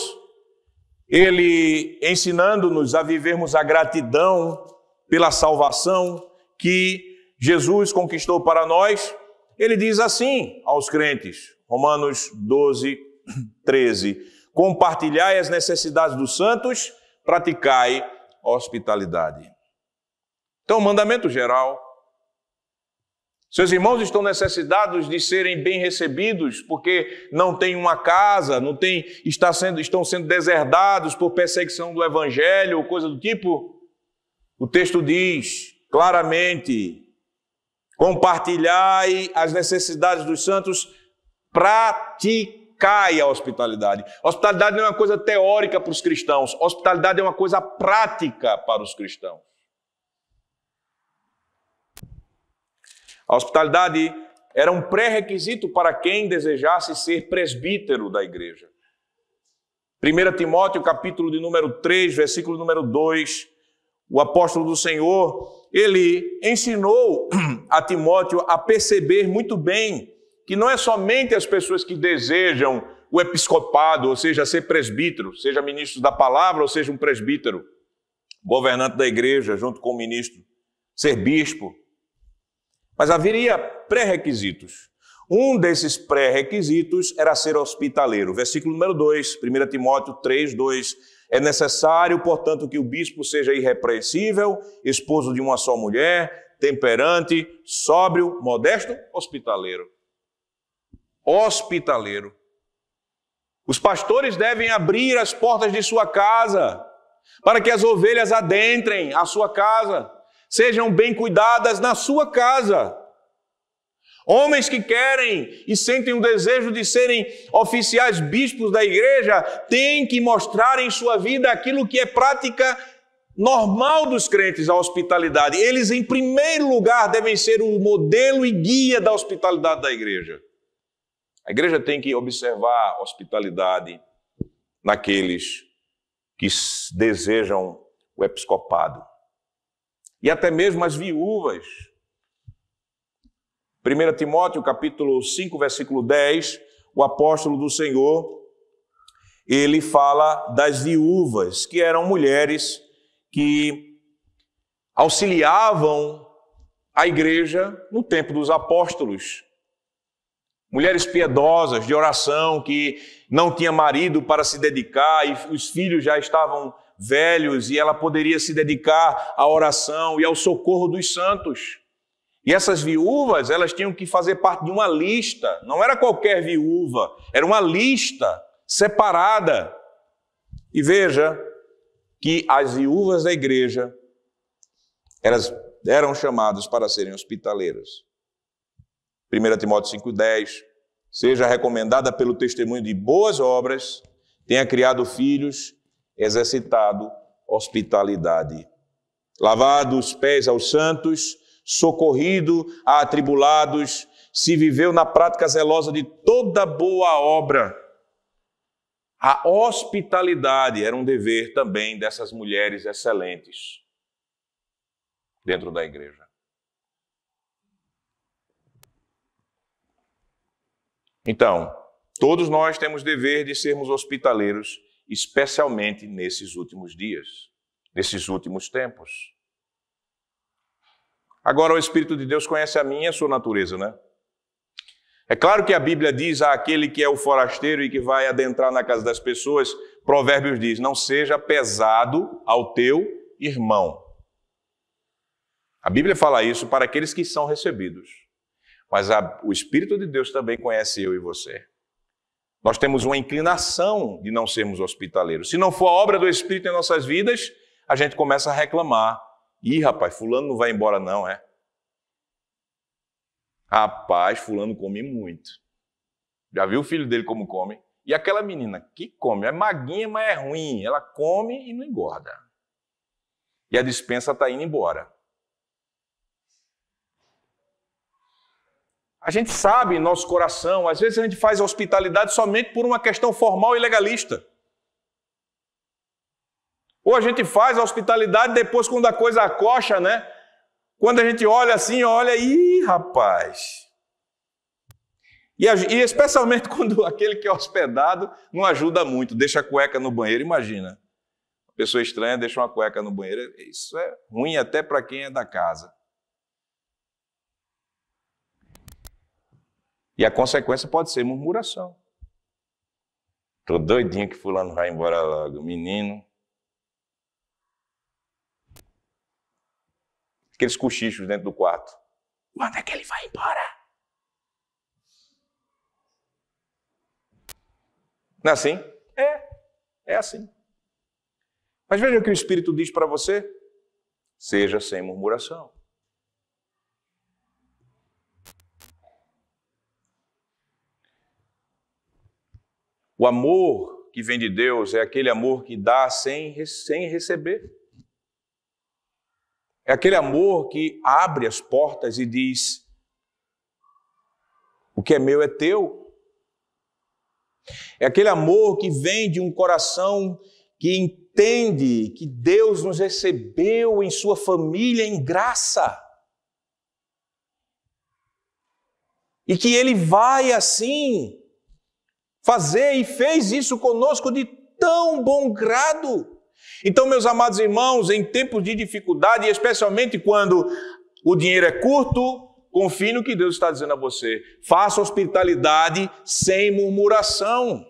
ele ensinando-nos a vivermos a gratidão pela salvação que Jesus conquistou para nós, ele diz assim aos crentes, Romanos 12, 13: Compartilhai as necessidades dos santos, praticai hospitalidade. Então, o mandamento geral seus irmãos estão necessitados de serem bem recebidos, porque não têm uma casa, não têm, está sendo, estão sendo deserdados por perseguição do evangelho ou coisa do tipo. O texto diz claramente: compartilhai as necessidades dos santos, praticai a hospitalidade. Hospitalidade não é uma coisa teórica para os cristãos, hospitalidade é uma coisa prática para os cristãos. A hospitalidade era um pré-requisito para quem desejasse ser presbítero da igreja. 1 Timóteo, capítulo de número 3, versículo número 2, o apóstolo do Senhor, ele ensinou a Timóteo a perceber muito bem que não é somente as pessoas que desejam o episcopado, ou seja, ser presbítero, seja ministro da palavra ou seja um presbítero, governante da igreja junto com o ministro, ser bispo, mas haveria pré-requisitos. Um desses pré-requisitos era ser hospitaleiro. Versículo número 2, 1 Timóteo 3, 2. É necessário, portanto, que o bispo seja irrepreensível, esposo de uma só mulher, temperante, sóbrio, modesto, hospitaleiro. Hospitaleiro. Os pastores devem abrir as portas de sua casa para que as ovelhas adentrem a sua casa sejam bem cuidadas na sua casa. Homens que querem e sentem o desejo de serem oficiais bispos da igreja têm que mostrar em sua vida aquilo que é prática normal dos crentes, a hospitalidade. Eles, em primeiro lugar, devem ser o modelo e guia da hospitalidade da igreja. A igreja tem que observar hospitalidade naqueles que desejam o episcopado e até mesmo as viúvas. 1 Timóteo capítulo 5, versículo 10, o apóstolo do Senhor, ele fala das viúvas, que eram mulheres que auxiliavam a igreja no tempo dos apóstolos. Mulheres piedosas, de oração, que não tinha marido para se dedicar e os filhos já estavam velhos e ela poderia se dedicar à oração e ao socorro dos santos. E essas viúvas, elas tinham que fazer parte de uma lista, não era qualquer viúva, era uma lista separada. E veja que as viúvas da igreja elas eram chamadas para serem hospitaleiras. 1 Timóteo 5,10: Seja recomendada pelo testemunho de boas obras, tenha criado filhos exercitado hospitalidade. Lavado os pés aos santos, socorrido a atribulados, se viveu na prática zelosa de toda boa obra. A hospitalidade era um dever também dessas mulheres excelentes dentro da igreja. Então, todos nós temos dever de sermos hospitaleiros especialmente nesses últimos dias, nesses últimos tempos. Agora, o Espírito de Deus conhece a minha e a sua natureza, né? É claro que a Bíblia diz àquele que é o forasteiro e que vai adentrar na casa das pessoas, Provérbios diz: não seja pesado ao teu irmão. A Bíblia fala isso para aqueles que são recebidos. Mas a, o Espírito de Deus também conhece eu e você. Nós temos uma inclinação de não sermos hospitaleiros. Se não for a obra do Espírito em nossas vidas, a gente começa a reclamar. Ih, rapaz, fulano não vai embora não, é? Rapaz, fulano come muito. Já viu o filho dele como come? E aquela menina que come, é maguinha, mas é ruim. Ela come e não engorda. E a dispensa está indo embora. A gente sabe, nosso coração, às vezes a gente faz hospitalidade somente por uma questão formal e legalista. Ou a gente faz a hospitalidade depois quando a coisa acocha, né? Quando a gente olha assim, olha, ih, rapaz. E, e especialmente (laughs) quando aquele que é hospedado não ajuda muito, deixa a cueca no banheiro, imagina pessoa estranha deixa uma cueca no banheiro. Isso é ruim até para quem é da casa. E a consequência pode ser murmuração. Tô doidinho que fulano vai embora logo, menino. Aqueles cochichos dentro do quarto. Manda que ele vai embora. Não é assim? É, é assim. Mas veja o que o Espírito diz para você: seja sem murmuração. O amor que vem de Deus é aquele amor que dá sem, sem receber. É aquele amor que abre as portas e diz: o que é meu é teu. É aquele amor que vem de um coração que entende que Deus nos recebeu em sua família em graça. E que ele vai assim fazer e fez isso conosco de tão bom grado. Então, meus amados irmãos, em tempos de dificuldade, especialmente quando o dinheiro é curto, confie no que Deus está dizendo a você. Faça hospitalidade sem murmuração.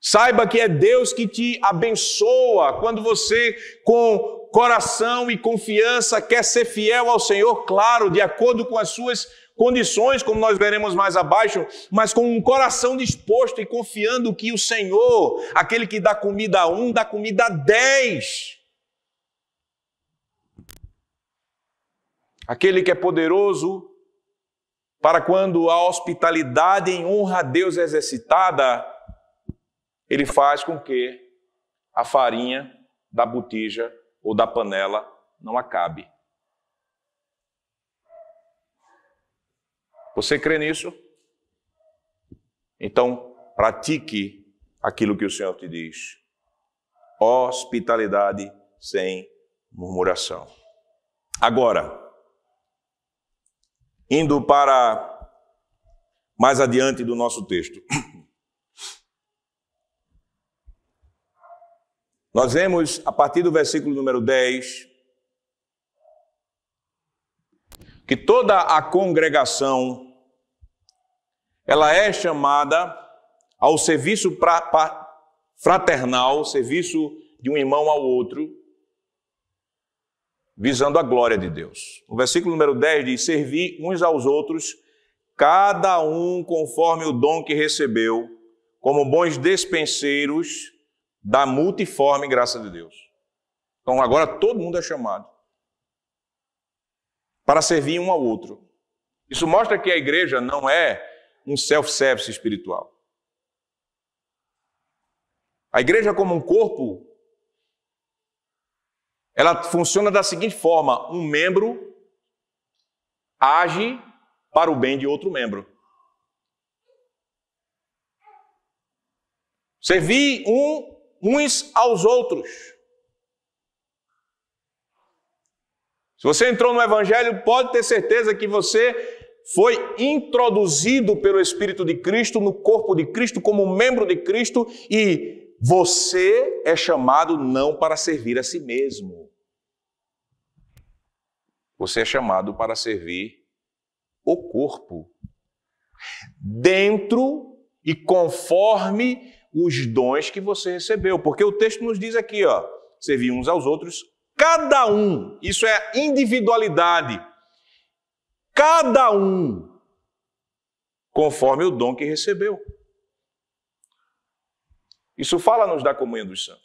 Saiba que é Deus que te abençoa quando você, com coração e confiança, quer ser fiel ao Senhor, claro, de acordo com as suas condições, como nós veremos mais abaixo, mas com um coração disposto e confiando que o Senhor, aquele que dá comida a um, dá comida a dez. Aquele que é poderoso para quando a hospitalidade em honra a Deus é exercitada, ele faz com que a farinha da botija ou da panela não acabe. Você crê nisso? Então, pratique aquilo que o Senhor te diz. Hospitalidade sem murmuração. Agora, indo para mais adiante do nosso texto. (clears throat) Nós vemos a partir do versículo número 10 que toda a congregação ela é chamada ao serviço pra, pra, fraternal, serviço de um irmão ao outro, visando a glória de Deus. O versículo número 10 diz: Servi uns aos outros, cada um conforme o dom que recebeu, como bons despenseiros da multiforme graça de Deus. Então agora todo mundo é chamado para servir um ao outro. Isso mostra que a igreja não é um self-service espiritual. A igreja, como um corpo, ela funciona da seguinte forma: um membro age para o bem de outro membro. Servir um, uns aos outros. Se você entrou no Evangelho, pode ter certeza que você foi introduzido pelo Espírito de Cristo no corpo de Cristo como membro de Cristo e você é chamado não para servir a si mesmo. Você é chamado para servir o corpo. Dentro e conforme os dons que você recebeu, porque o texto nos diz aqui, ó, servir uns aos outros, cada um. Isso é individualidade cada um conforme o dom que recebeu. Isso fala-nos da comunhão dos santos.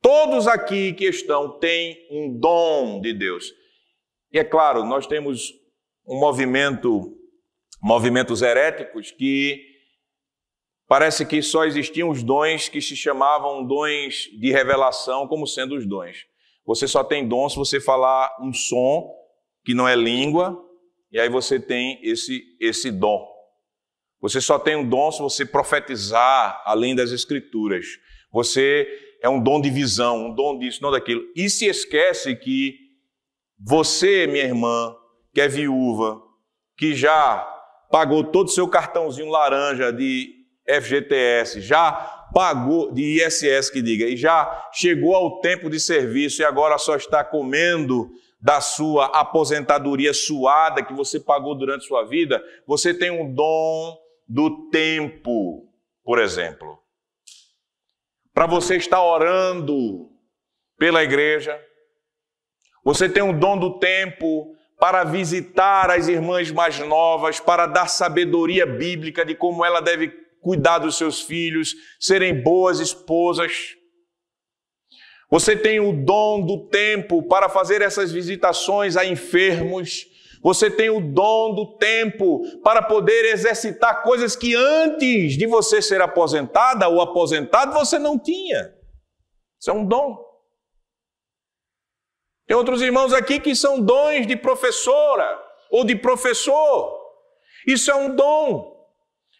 Todos aqui que estão têm um dom de Deus. E é claro, nós temos um movimento, movimentos heréticos que parece que só existiam os dons que se chamavam dons de revelação como sendo os dons. Você só tem dom se você falar um som que não é língua, e aí você tem esse, esse dom. Você só tem um dom se você profetizar além das escrituras. Você é um dom de visão, um dom disso, não daquilo. E se esquece que você, minha irmã, que é viúva, que já pagou todo o seu cartãozinho laranja de FGTS, já pagou de ISS que diga, e já chegou ao tempo de serviço e agora só está comendo da sua aposentadoria suada que você pagou durante sua vida, você tem um dom do tempo, por exemplo. Para você estar orando pela igreja, você tem um dom do tempo para visitar as irmãs mais novas, para dar sabedoria bíblica de como ela deve cuidar dos seus filhos, serem boas esposas. Você tem o dom do tempo para fazer essas visitações a enfermos. Você tem o dom do tempo para poder exercitar coisas que antes de você ser aposentada ou aposentado você não tinha. Isso é um dom. Tem outros irmãos aqui que são dons de professora ou de professor. Isso é um dom.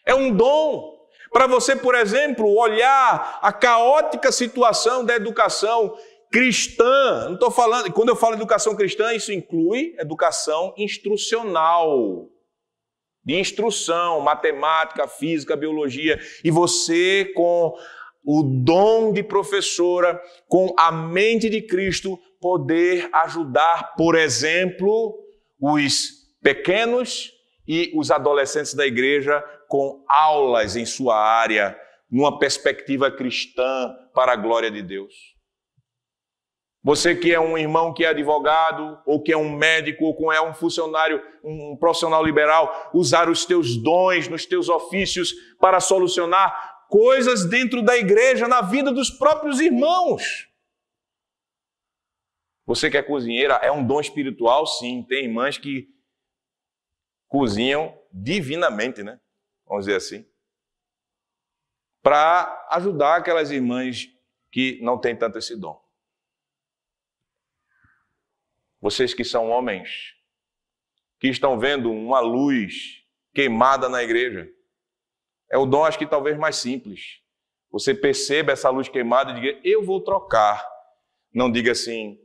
É um dom. Para você, por exemplo, olhar a caótica situação da educação cristã. Não estou falando, quando eu falo educação cristã, isso inclui educação instrucional. De instrução, matemática, física, biologia, e você com o dom de professora, com a mente de Cristo, poder ajudar, por exemplo, os pequenos e os adolescentes da igreja com aulas em sua área, numa perspectiva cristã para a glória de Deus. Você que é um irmão que é advogado, ou que é um médico, ou que é um funcionário, um profissional liberal, usar os teus dons, nos teus ofícios para solucionar coisas dentro da igreja, na vida dos próprios irmãos. Você que é cozinheira, é um dom espiritual, sim. Tem irmãs que cozinham divinamente, né? vamos dizer assim, para ajudar aquelas irmãs que não têm tanto esse dom. Vocês que são homens, que estão vendo uma luz queimada na igreja, é o dom, acho que talvez mais simples. Você perceba essa luz queimada e diga: Eu vou trocar. Não diga assim,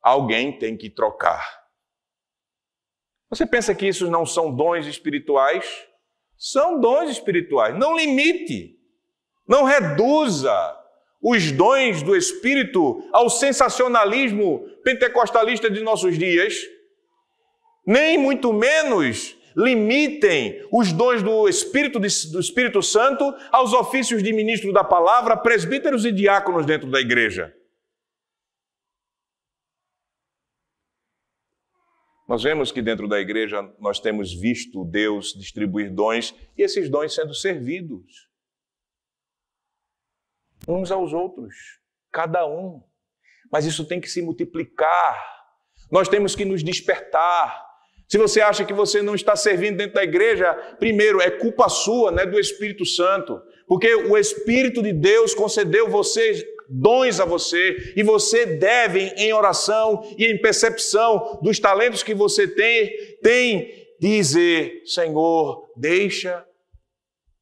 alguém tem que trocar. Você pensa que isso não são dons espirituais? São dons espirituais. Não limite, não reduza os dons do Espírito ao sensacionalismo pentecostalista de nossos dias, nem muito menos limitem os dons do Espírito, do Espírito Santo aos ofícios de ministro da palavra, presbíteros e diáconos dentro da igreja. Nós vemos que dentro da igreja nós temos visto Deus distribuir dons e esses dons sendo servidos uns aos outros, cada um. Mas isso tem que se multiplicar. Nós temos que nos despertar. Se você acha que você não está servindo dentro da igreja, primeiro é culpa sua, né, do Espírito Santo, porque o Espírito de Deus concedeu vocês dons a você e você deve, em oração e em percepção dos talentos que você tem, tem dizer: Senhor, deixa,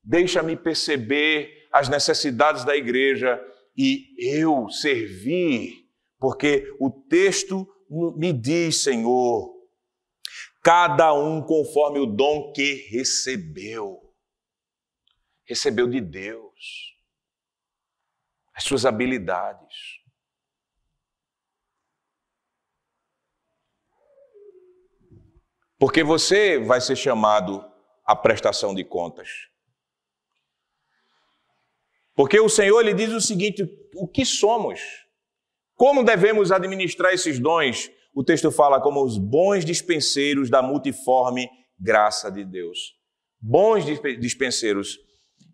deixa-me perceber as necessidades da igreja e eu servir, porque o texto me diz, Senhor, cada um conforme o dom que recebeu. Recebeu de Deus as suas habilidades. Porque você vai ser chamado à prestação de contas. Porque o Senhor lhe diz o seguinte: o que somos? Como devemos administrar esses dons? O texto fala como os bons dispenseiros da multiforme graça de Deus. Bons dispenseiros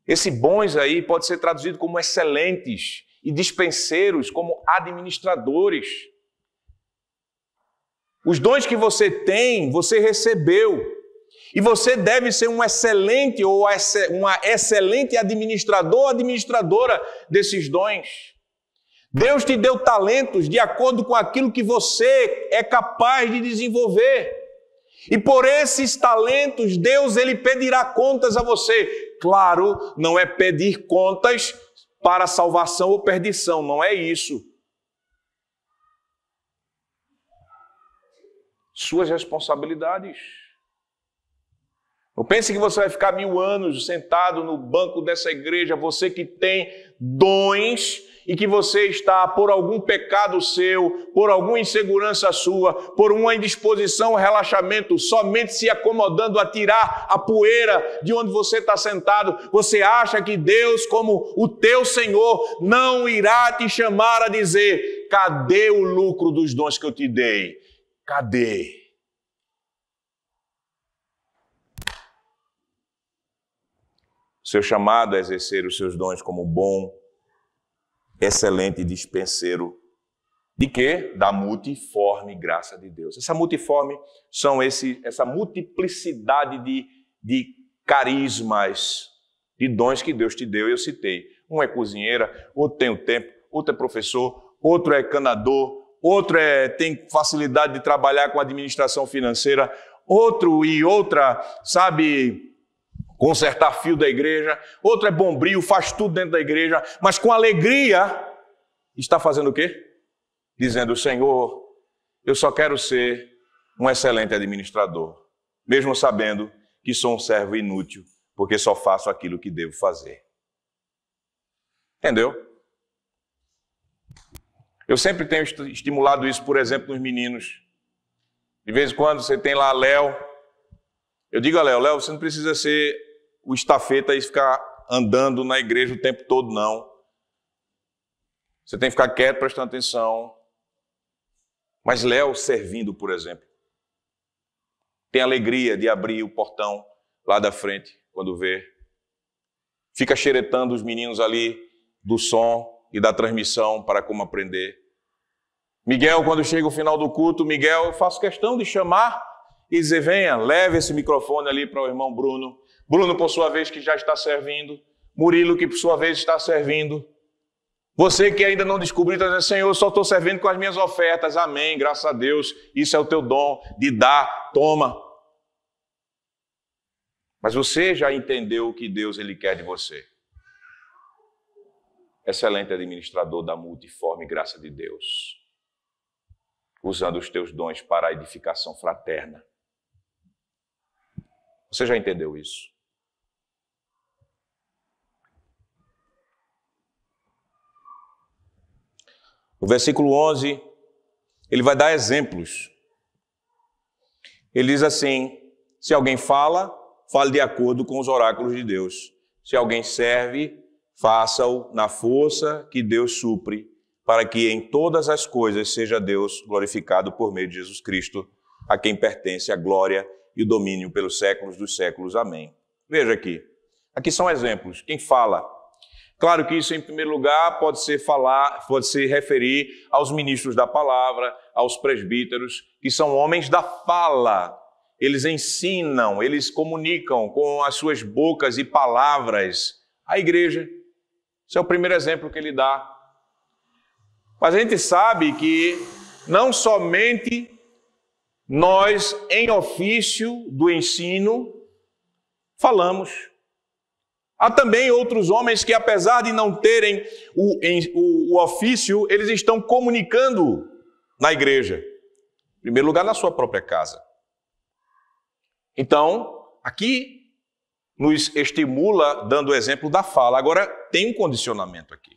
esse bons aí pode ser traduzido como excelentes e dispenseiros, como administradores. Os dons que você tem, você recebeu. E você deve ser um excelente ou uma excelente administrador ou administradora desses dons. Deus te deu talentos de acordo com aquilo que você é capaz de desenvolver. E por esses talentos, Deus ele pedirá contas a você claro, não é pedir contas para salvação ou perdição, não é isso. Suas responsabilidades. Não pense que você vai ficar mil anos sentado no banco dessa igreja, você que tem dons e que você está, por algum pecado seu, por alguma insegurança sua, por uma indisposição, relaxamento, somente se acomodando a tirar a poeira de onde você está sentado, você acha que Deus, como o teu Senhor, não irá te chamar a dizer: cadê o lucro dos dons que eu te dei? Cadê? Seu chamado a exercer os seus dons como bom excelente dispenseiro de quê? Da multiforme graça de Deus. Essa multiforme são esse, essa multiplicidade de, de carismas, de dons que Deus te deu, eu citei. Um é cozinheira, outro tem o tempo, outro é professor, outro é canador, outro é, tem facilidade de trabalhar com administração financeira, outro e outra, sabe, consertar fio da igreja, outro é bombril, faz tudo dentro da igreja, mas com alegria está fazendo o quê? Dizendo: Senhor, eu só quero ser um excelente administrador, mesmo sabendo que sou um servo inútil, porque só faço aquilo que devo fazer. Entendeu? Eu sempre tenho estimulado isso, por exemplo, nos meninos. De vez em quando você tem lá Léo. Eu digo a Léo, Léo, você não precisa ser o estafeta e ficar andando na igreja o tempo todo, não. Você tem que ficar quieto, prestando atenção. Mas Léo servindo, por exemplo, tem alegria de abrir o portão lá da frente quando vê. Fica xeretando os meninos ali do som e da transmissão para como aprender. Miguel, quando chega o final do culto, Miguel, eu faço questão de chamar e dizer: venha, leve esse microfone ali para o irmão Bruno. Bruno, por sua vez, que já está servindo. Murilo, que por sua vez está servindo. Você que ainda não descobriu, está dizendo, Senhor, só estou servindo com as minhas ofertas. Amém, graças a Deus. Isso é o teu dom de dar, toma. Mas você já entendeu o que Deus ele quer de você. Excelente administrador da multiforme graça de Deus. Usando os teus dons para a edificação fraterna. Você já entendeu isso? No versículo 11, ele vai dar exemplos. Ele diz assim: se alguém fala, fale de acordo com os oráculos de Deus. Se alguém serve, faça-o na força que Deus supre, para que em todas as coisas seja Deus glorificado por meio de Jesus Cristo, a quem pertence a glória e o domínio pelos séculos dos séculos. Amém. Veja aqui. Aqui são exemplos. Quem fala? Claro que isso, em primeiro lugar, pode ser falar, pode se referir aos ministros da palavra, aos presbíteros, que são homens da fala. Eles ensinam, eles comunicam com as suas bocas e palavras à igreja. Esse é o primeiro exemplo que ele dá. Mas a gente sabe que não somente nós, em ofício do ensino, falamos. Há também outros homens que, apesar de não terem o, em, o, o ofício, eles estão comunicando na igreja. Em primeiro lugar, na sua própria casa. Então, aqui nos estimula dando o exemplo da fala. Agora, tem um condicionamento aqui.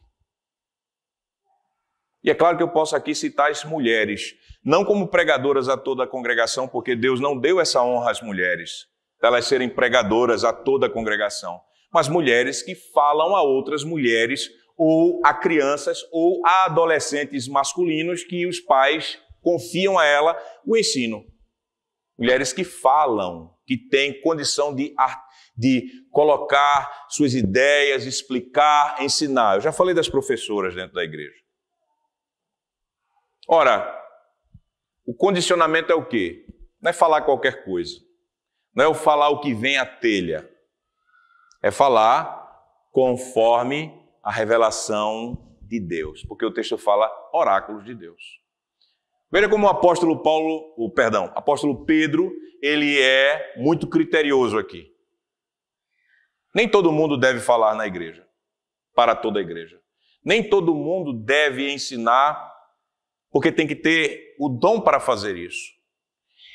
E é claro que eu posso aqui citar as mulheres, não como pregadoras a toda a congregação, porque Deus não deu essa honra às mulheres, delas serem pregadoras a toda a congregação, mas mulheres que falam a outras mulheres ou a crianças ou a adolescentes masculinos que os pais confiam a ela o ensino. Mulheres que falam, que têm condição de, de colocar suas ideias, explicar, ensinar. Eu já falei das professoras dentro da igreja. Ora, o condicionamento é o quê? Não é falar qualquer coisa. Não é o falar o que vem à telha. É falar conforme a revelação de Deus, porque o texto fala oráculos de Deus. Veja como o apóstolo Paulo, o perdão, apóstolo Pedro, ele é muito criterioso aqui. Nem todo mundo deve falar na igreja, para toda a igreja. Nem todo mundo deve ensinar porque tem que ter o dom para fazer isso.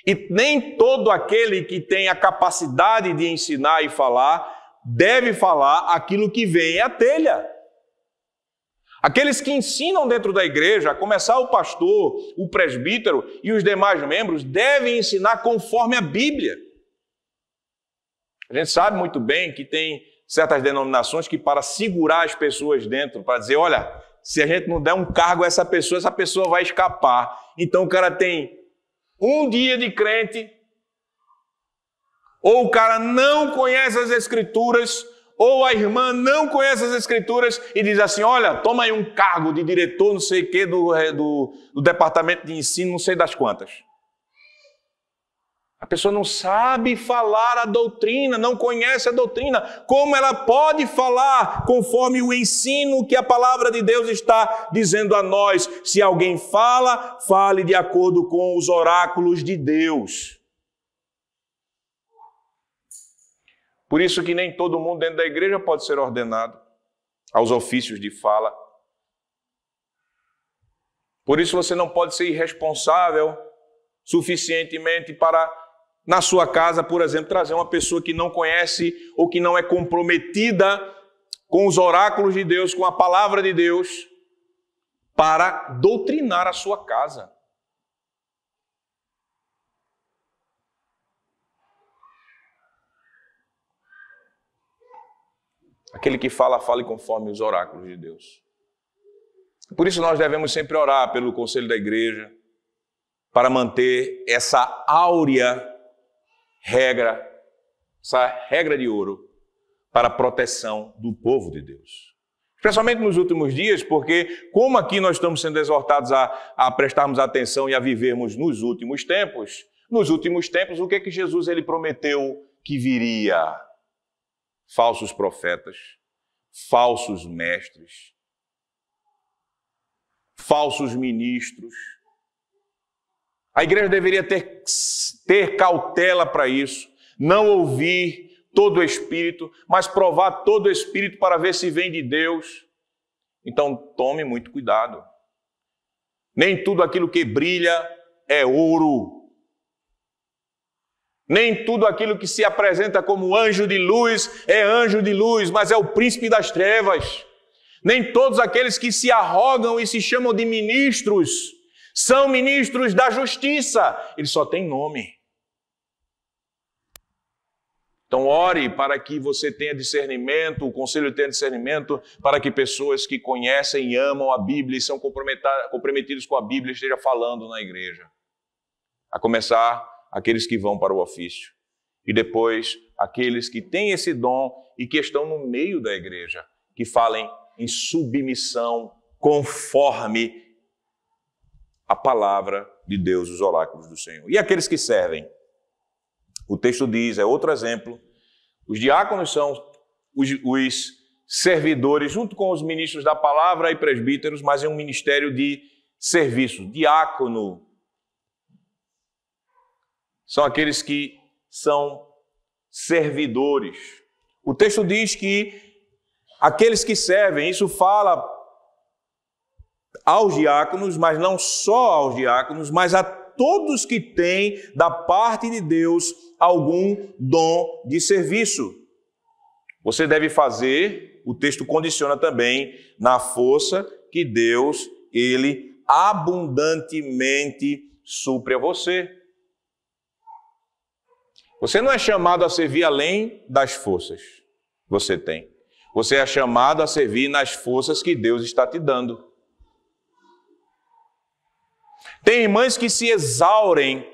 E nem todo aquele que tem a capacidade de ensinar e falar deve falar aquilo que vem à telha. Aqueles que ensinam dentro da igreja, a começar o pastor, o presbítero e os demais membros, devem ensinar conforme a Bíblia. A gente sabe muito bem que tem certas denominações que, para segurar as pessoas dentro, para dizer, olha, se a gente não der um cargo a essa pessoa, essa pessoa vai escapar. Então o cara tem um dia de crente, ou o cara não conhece as escrituras, ou a irmã não conhece as escrituras e diz assim: olha, toma aí um cargo de diretor, não sei o quê, do, é, do, do departamento de ensino, não sei das quantas. A pessoa não sabe falar a doutrina, não conhece a doutrina. Como ela pode falar conforme o ensino que a palavra de Deus está dizendo a nós? Se alguém fala, fale de acordo com os oráculos de Deus. Por isso que nem todo mundo dentro da igreja pode ser ordenado aos ofícios de fala. Por isso você não pode ser irresponsável suficientemente para na sua casa, por exemplo, trazer uma pessoa que não conhece ou que não é comprometida com os oráculos de Deus, com a palavra de Deus, para doutrinar a sua casa. Aquele que fala, fale conforme os oráculos de Deus. Por isso nós devemos sempre orar pelo conselho da igreja, para manter essa áurea regra, essa regra de ouro para a proteção do povo de Deus. Especialmente nos últimos dias, porque, como aqui nós estamos sendo exortados a, a prestarmos atenção e a vivermos nos últimos tempos, nos últimos tempos, o que é que Jesus ele prometeu que viria? Falsos profetas, falsos mestres, falsos ministros, a igreja deveria ter, ter cautela para isso, não ouvir todo espírito, mas provar todo espírito para ver se vem de Deus. Então tome muito cuidado. Nem tudo aquilo que brilha é ouro. Nem tudo aquilo que se apresenta como anjo de luz é anjo de luz, mas é o príncipe das trevas. Nem todos aqueles que se arrogam e se chamam de ministros são ministros da justiça, eles só têm nome. Então, ore para que você tenha discernimento, o conselho tenha discernimento, para que pessoas que conhecem e amam a Bíblia e são comprometidos com a Bíblia estejam falando na igreja. A começar aqueles que vão para o ofício. E depois, aqueles que têm esse dom e que estão no meio da igreja, que falem em submissão, conforme a palavra de Deus, os oráculos do Senhor. E aqueles que servem? O texto diz, é outro exemplo, os diáconos são os, os servidores, junto com os ministros da palavra e presbíteros, mas é um ministério de serviço. Diácono são aqueles que são servidores. O texto diz que aqueles que servem, isso fala aos diáconos, mas não só aos diáconos, mas a todos que têm da parte de Deus algum dom de serviço. Você deve fazer, o texto condiciona também na força que Deus ele abundantemente supre a você. Você não é chamado a servir além das forças que você tem. Você é chamado a servir nas forças que Deus está te dando. Tem irmãs que se exaurem,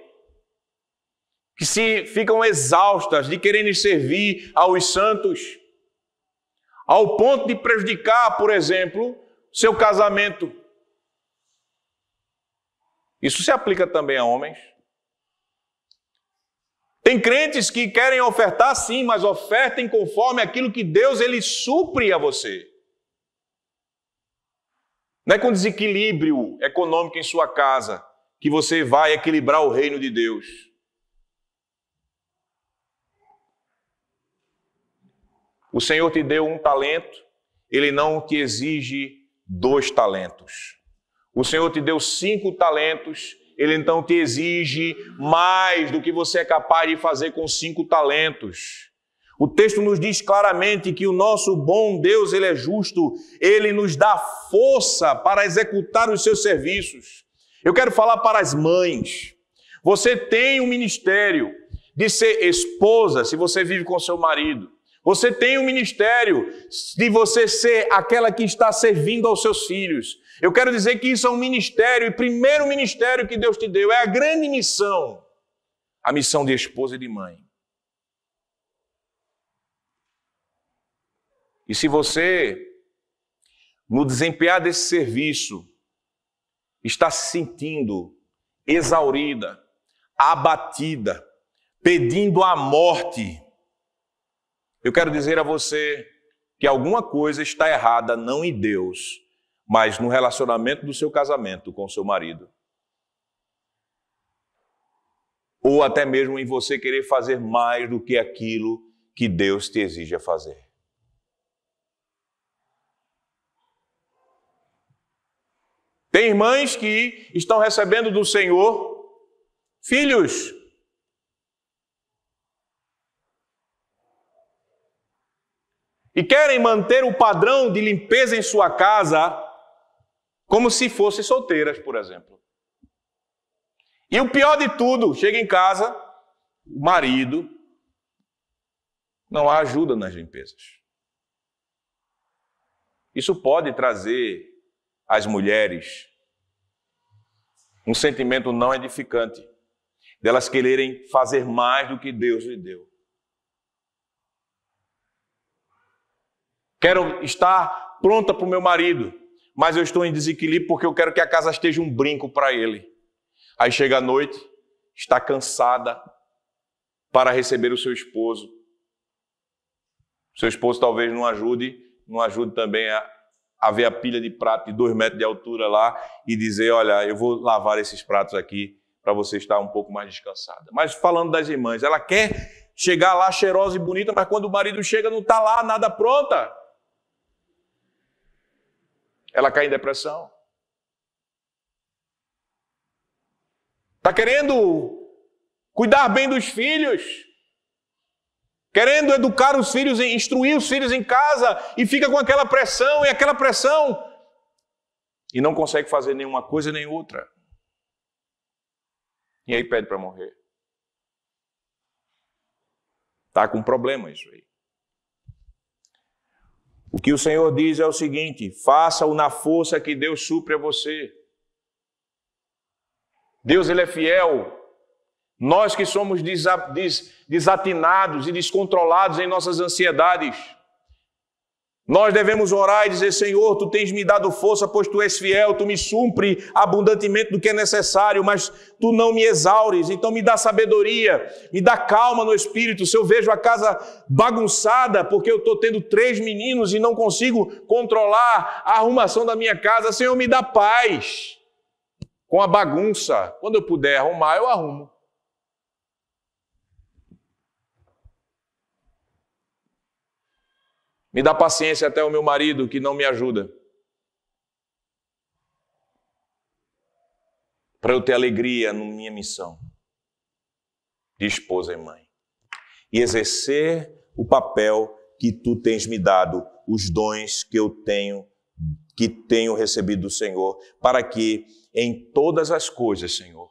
que se ficam exaustas de quererem servir aos santos, ao ponto de prejudicar, por exemplo, seu casamento. Isso se aplica também a homens. Tem crentes que querem ofertar sim, mas ofertem conforme aquilo que Deus ele supre a você. Não é com desequilíbrio econômico em sua casa que você vai equilibrar o reino de Deus. O Senhor te deu um talento, ele não te exige dois talentos. O Senhor te deu cinco talentos, ele então te exige mais do que você é capaz de fazer com cinco talentos. O texto nos diz claramente que o nosso bom Deus, ele é justo, ele nos dá força para executar os seus serviços. Eu quero falar para as mães. Você tem o um ministério de ser esposa, se você vive com seu marido. Você tem o um ministério de você ser aquela que está servindo aos seus filhos. Eu quero dizer que isso é um ministério, e primeiro ministério que Deus te deu é a grande missão, a missão de esposa e de mãe. E se você, no desempenhar desse serviço, está se sentindo exaurida, abatida, pedindo a morte, eu quero dizer a você que alguma coisa está errada, não em Deus, mas no relacionamento do seu casamento com o seu marido. Ou até mesmo em você querer fazer mais do que aquilo que Deus te exige a fazer. Tem irmãs que estão recebendo do Senhor filhos. E querem manter o padrão de limpeza em sua casa como se fossem solteiras, por exemplo. E o pior de tudo, chega em casa, o marido não há ajuda nas limpezas. Isso pode trazer às mulheres um sentimento não edificante, delas quererem fazer mais do que Deus lhe deu. Quero estar pronta para o meu marido, mas eu estou em desequilíbrio porque eu quero que a casa esteja um brinco para ele. Aí chega a noite, está cansada para receber o seu esposo. Seu esposo talvez não ajude, não ajude também a, haver a pilha de prato de dois metros de altura lá e dizer, olha, eu vou lavar esses pratos aqui para você estar um pouco mais descansada. Mas falando das irmãs, ela quer chegar lá cheirosa e bonita, mas quando o marido chega não está lá nada pronta. Ela cai em depressão. Está querendo cuidar bem dos filhos, querendo educar os filhos, instruir os filhos em casa e fica com aquela pressão e aquela pressão e não consegue fazer nenhuma coisa nem outra. E aí pede para morrer. Está com problema isso aí. O que o Senhor diz é o seguinte: faça-o na força que Deus supre a você. Deus ele é fiel nós que somos desatinados e descontrolados em nossas ansiedades. Nós devemos orar e dizer: Senhor, tu tens me dado força, pois tu és fiel, tu me supre abundantemente do que é necessário, mas tu não me exaures, então me dá sabedoria, me dá calma no espírito. Se eu vejo a casa bagunçada, porque eu estou tendo três meninos e não consigo controlar a arrumação da minha casa, Senhor, me dá paz com a bagunça. Quando eu puder arrumar, eu arrumo. Me dá paciência até o meu marido que não me ajuda. Para eu ter alegria na minha missão de esposa e mãe. E exercer o papel que tu tens me dado, os dons que eu tenho, que tenho recebido do Senhor, para que em todas as coisas, Senhor,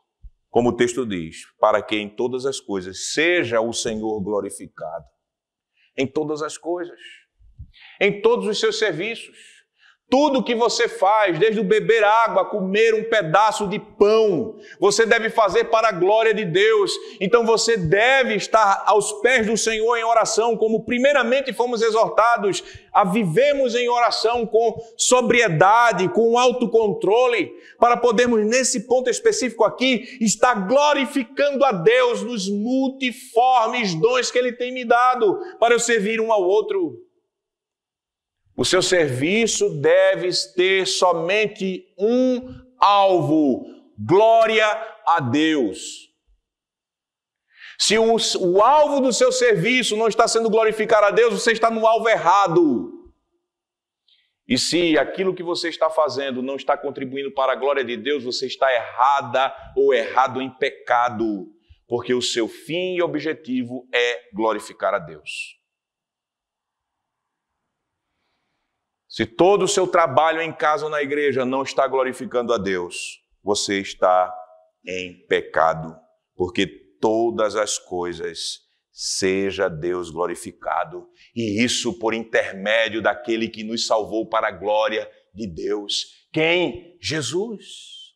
como o texto diz, para que em todas as coisas seja o Senhor glorificado. Em todas as coisas em todos os seus serviços. Tudo que você faz, desde o beber água, comer um pedaço de pão, você deve fazer para a glória de Deus. Então você deve estar aos pés do Senhor em oração, como primeiramente fomos exortados a vivemos em oração com sobriedade, com autocontrole, para podermos, nesse ponto específico aqui, estar glorificando a Deus nos multiformes dons que Ele tem me dado, para eu servir um ao outro. O seu serviço deve ter somente um alvo: glória a Deus. Se o, o, alvo do seu serviço não está sendo glorificar a Deus, você está no alvo errado. E se aquilo que você está fazendo não está contribuindo para a glória de Deus, você está errada ou errado em pecado, porque o seu fim e objetivo é glorificar a Deus. Se todo o seu trabalho em casa ou na igreja não está glorificando a Deus, você está em pecado, porque todas as coisas seja Deus glorificado, e isso por intermédio daquele que nos salvou para a glória de Deus. Quem? Jesus.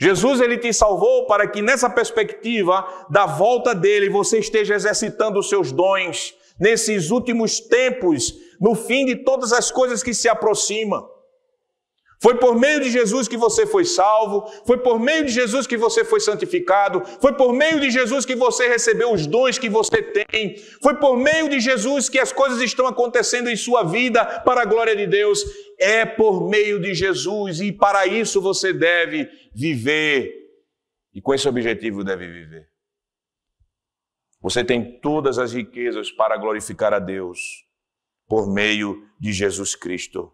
Jesus ele te salvou para que nessa perspectiva da volta dele você esteja exercitando os seus dons nesses últimos tempos no fim de todas as coisas que se aproximam. Foi por meio de Jesus que você foi salvo, foi por meio de Jesus que você foi santificado, foi por meio de Jesus que você recebeu os dons que você tem, foi por meio de Jesus que as coisas estão acontecendo em sua vida para a glória de Deus. É por meio de Jesus e para isso você deve viver. E com esse objetivo deve viver. Você tem todas as riquezas para glorificar a Deus por meio de Jesus Cristo.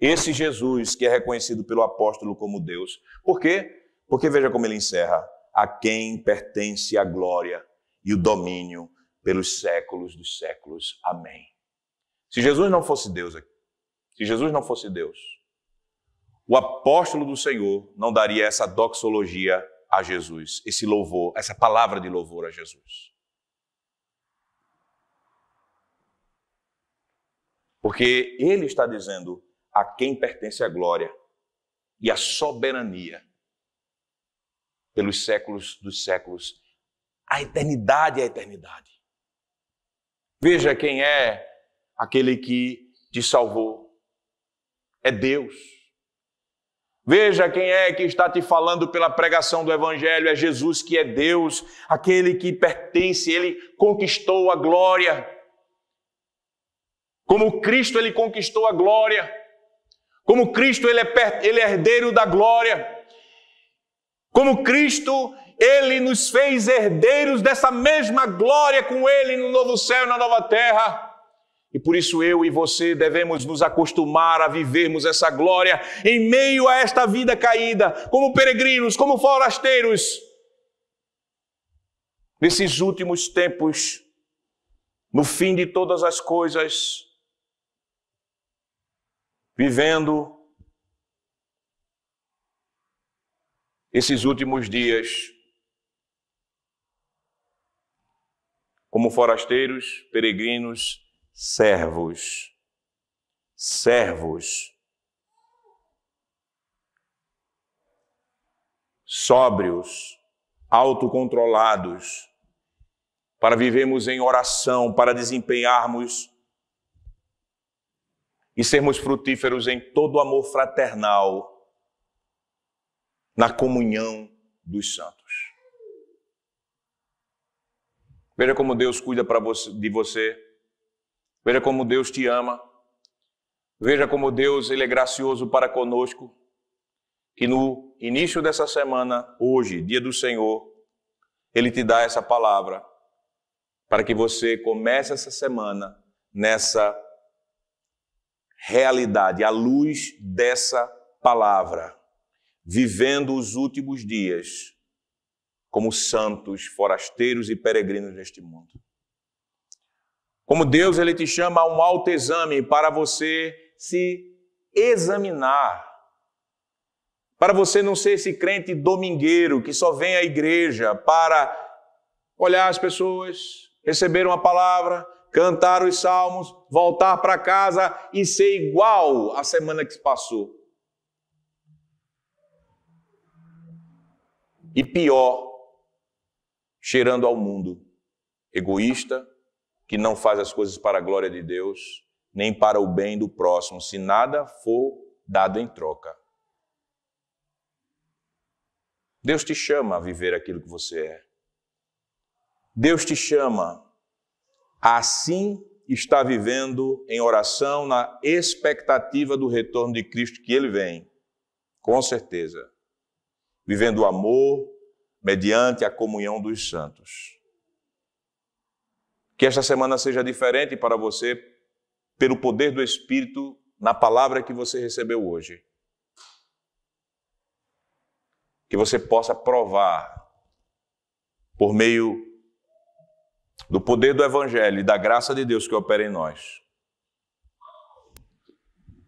Esse Jesus que é reconhecido pelo apóstolo como Deus. Por quê? Porque veja como ele encerra: a quem pertence a glória e o domínio pelos séculos dos séculos. Amém. Se Jesus não fosse Deus, se Jesus não fosse Deus, o apóstolo do Senhor não daria essa doxologia a Jesus, esse louvor, essa palavra de louvor a Jesus. Porque ele está dizendo a quem pertence a glória e a soberania pelos séculos dos séculos, a eternidade é a eternidade. Veja quem é aquele que te salvou. É Deus. Veja quem é que está te falando pela pregação do Evangelho, é Jesus que é Deus, aquele que pertence, ele conquistou a glória. Como Cristo ele conquistou a glória, como Cristo ele é, ele é herdeiro da glória, como Cristo ele nos fez herdeiros dessa mesma glória com ele no novo céu e na nova terra. E por isso eu e você devemos nos acostumar a vivermos essa glória em meio a esta vida caída, como peregrinos, como forasteiros. Nesses últimos tempos, no fim de todas as coisas, vivendo esses últimos dias como forasteiros, peregrinos, servos. Servos. Sóbrios, autocontrolados, para vivermos em oração, para desempenharmos e sermos frutíferos em todo o amor fraternal, na comunhão dos santos. Veja como Deus cuida você, de você. Veja como Deus te ama. Veja como Deus ele é gracioso para conosco. Que no início dessa semana, hoje, dia do Senhor, ele te dá essa palavra para que você comece essa semana nessa realidade, à luz dessa palavra, vivendo os últimos dias como santos, forasteiros e peregrinos neste mundo. Como Deus ele te chama a um autoexame para você se examinar. Para você não ser esse crente domingueiro que só vem à igreja para olhar as pessoas, receber uma palavra, cantar os salmos, voltar para casa e ser igual à semana que se passou. E pior, cheirando ao mundo, egoísta, que não faz as coisas para a glória de Deus, nem para o bem do próximo, se nada for dado em troca. Deus te chama a viver aquilo que você é. Deus te chama Assim está vivendo em oração na expectativa do retorno de Cristo que ele vem, com certeza. Vivendo o amor mediante a comunhão dos santos. Que esta semana seja diferente para você pelo poder do Espírito na palavra que você recebeu hoje. Que você possa provar por meio do poder do Evangelho e da graça de Deus que opera em nós.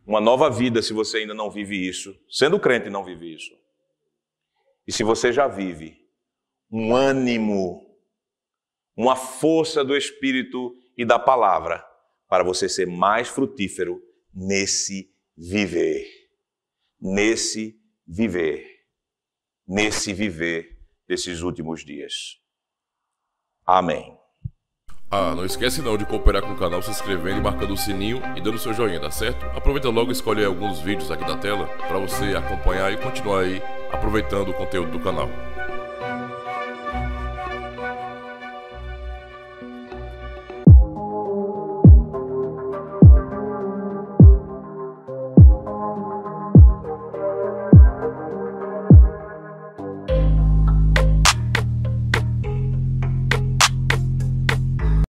Uma nova vida, se você ainda não vive isso, sendo crente, não vive isso. E se você já vive, um ânimo, uma força do Espírito e da palavra para você ser mais frutífero nesse viver. Nesse viver. Nesse viver desses últimos dias. Amém. Ah, não esquece não de cooperar com o canal se inscrevendo e marcando o sininho e dando seu joinha, tá certo? Aproveita logo e escolhe alguns vídeos aqui da tela para você acompanhar e continuar aí aproveitando o conteúdo do canal.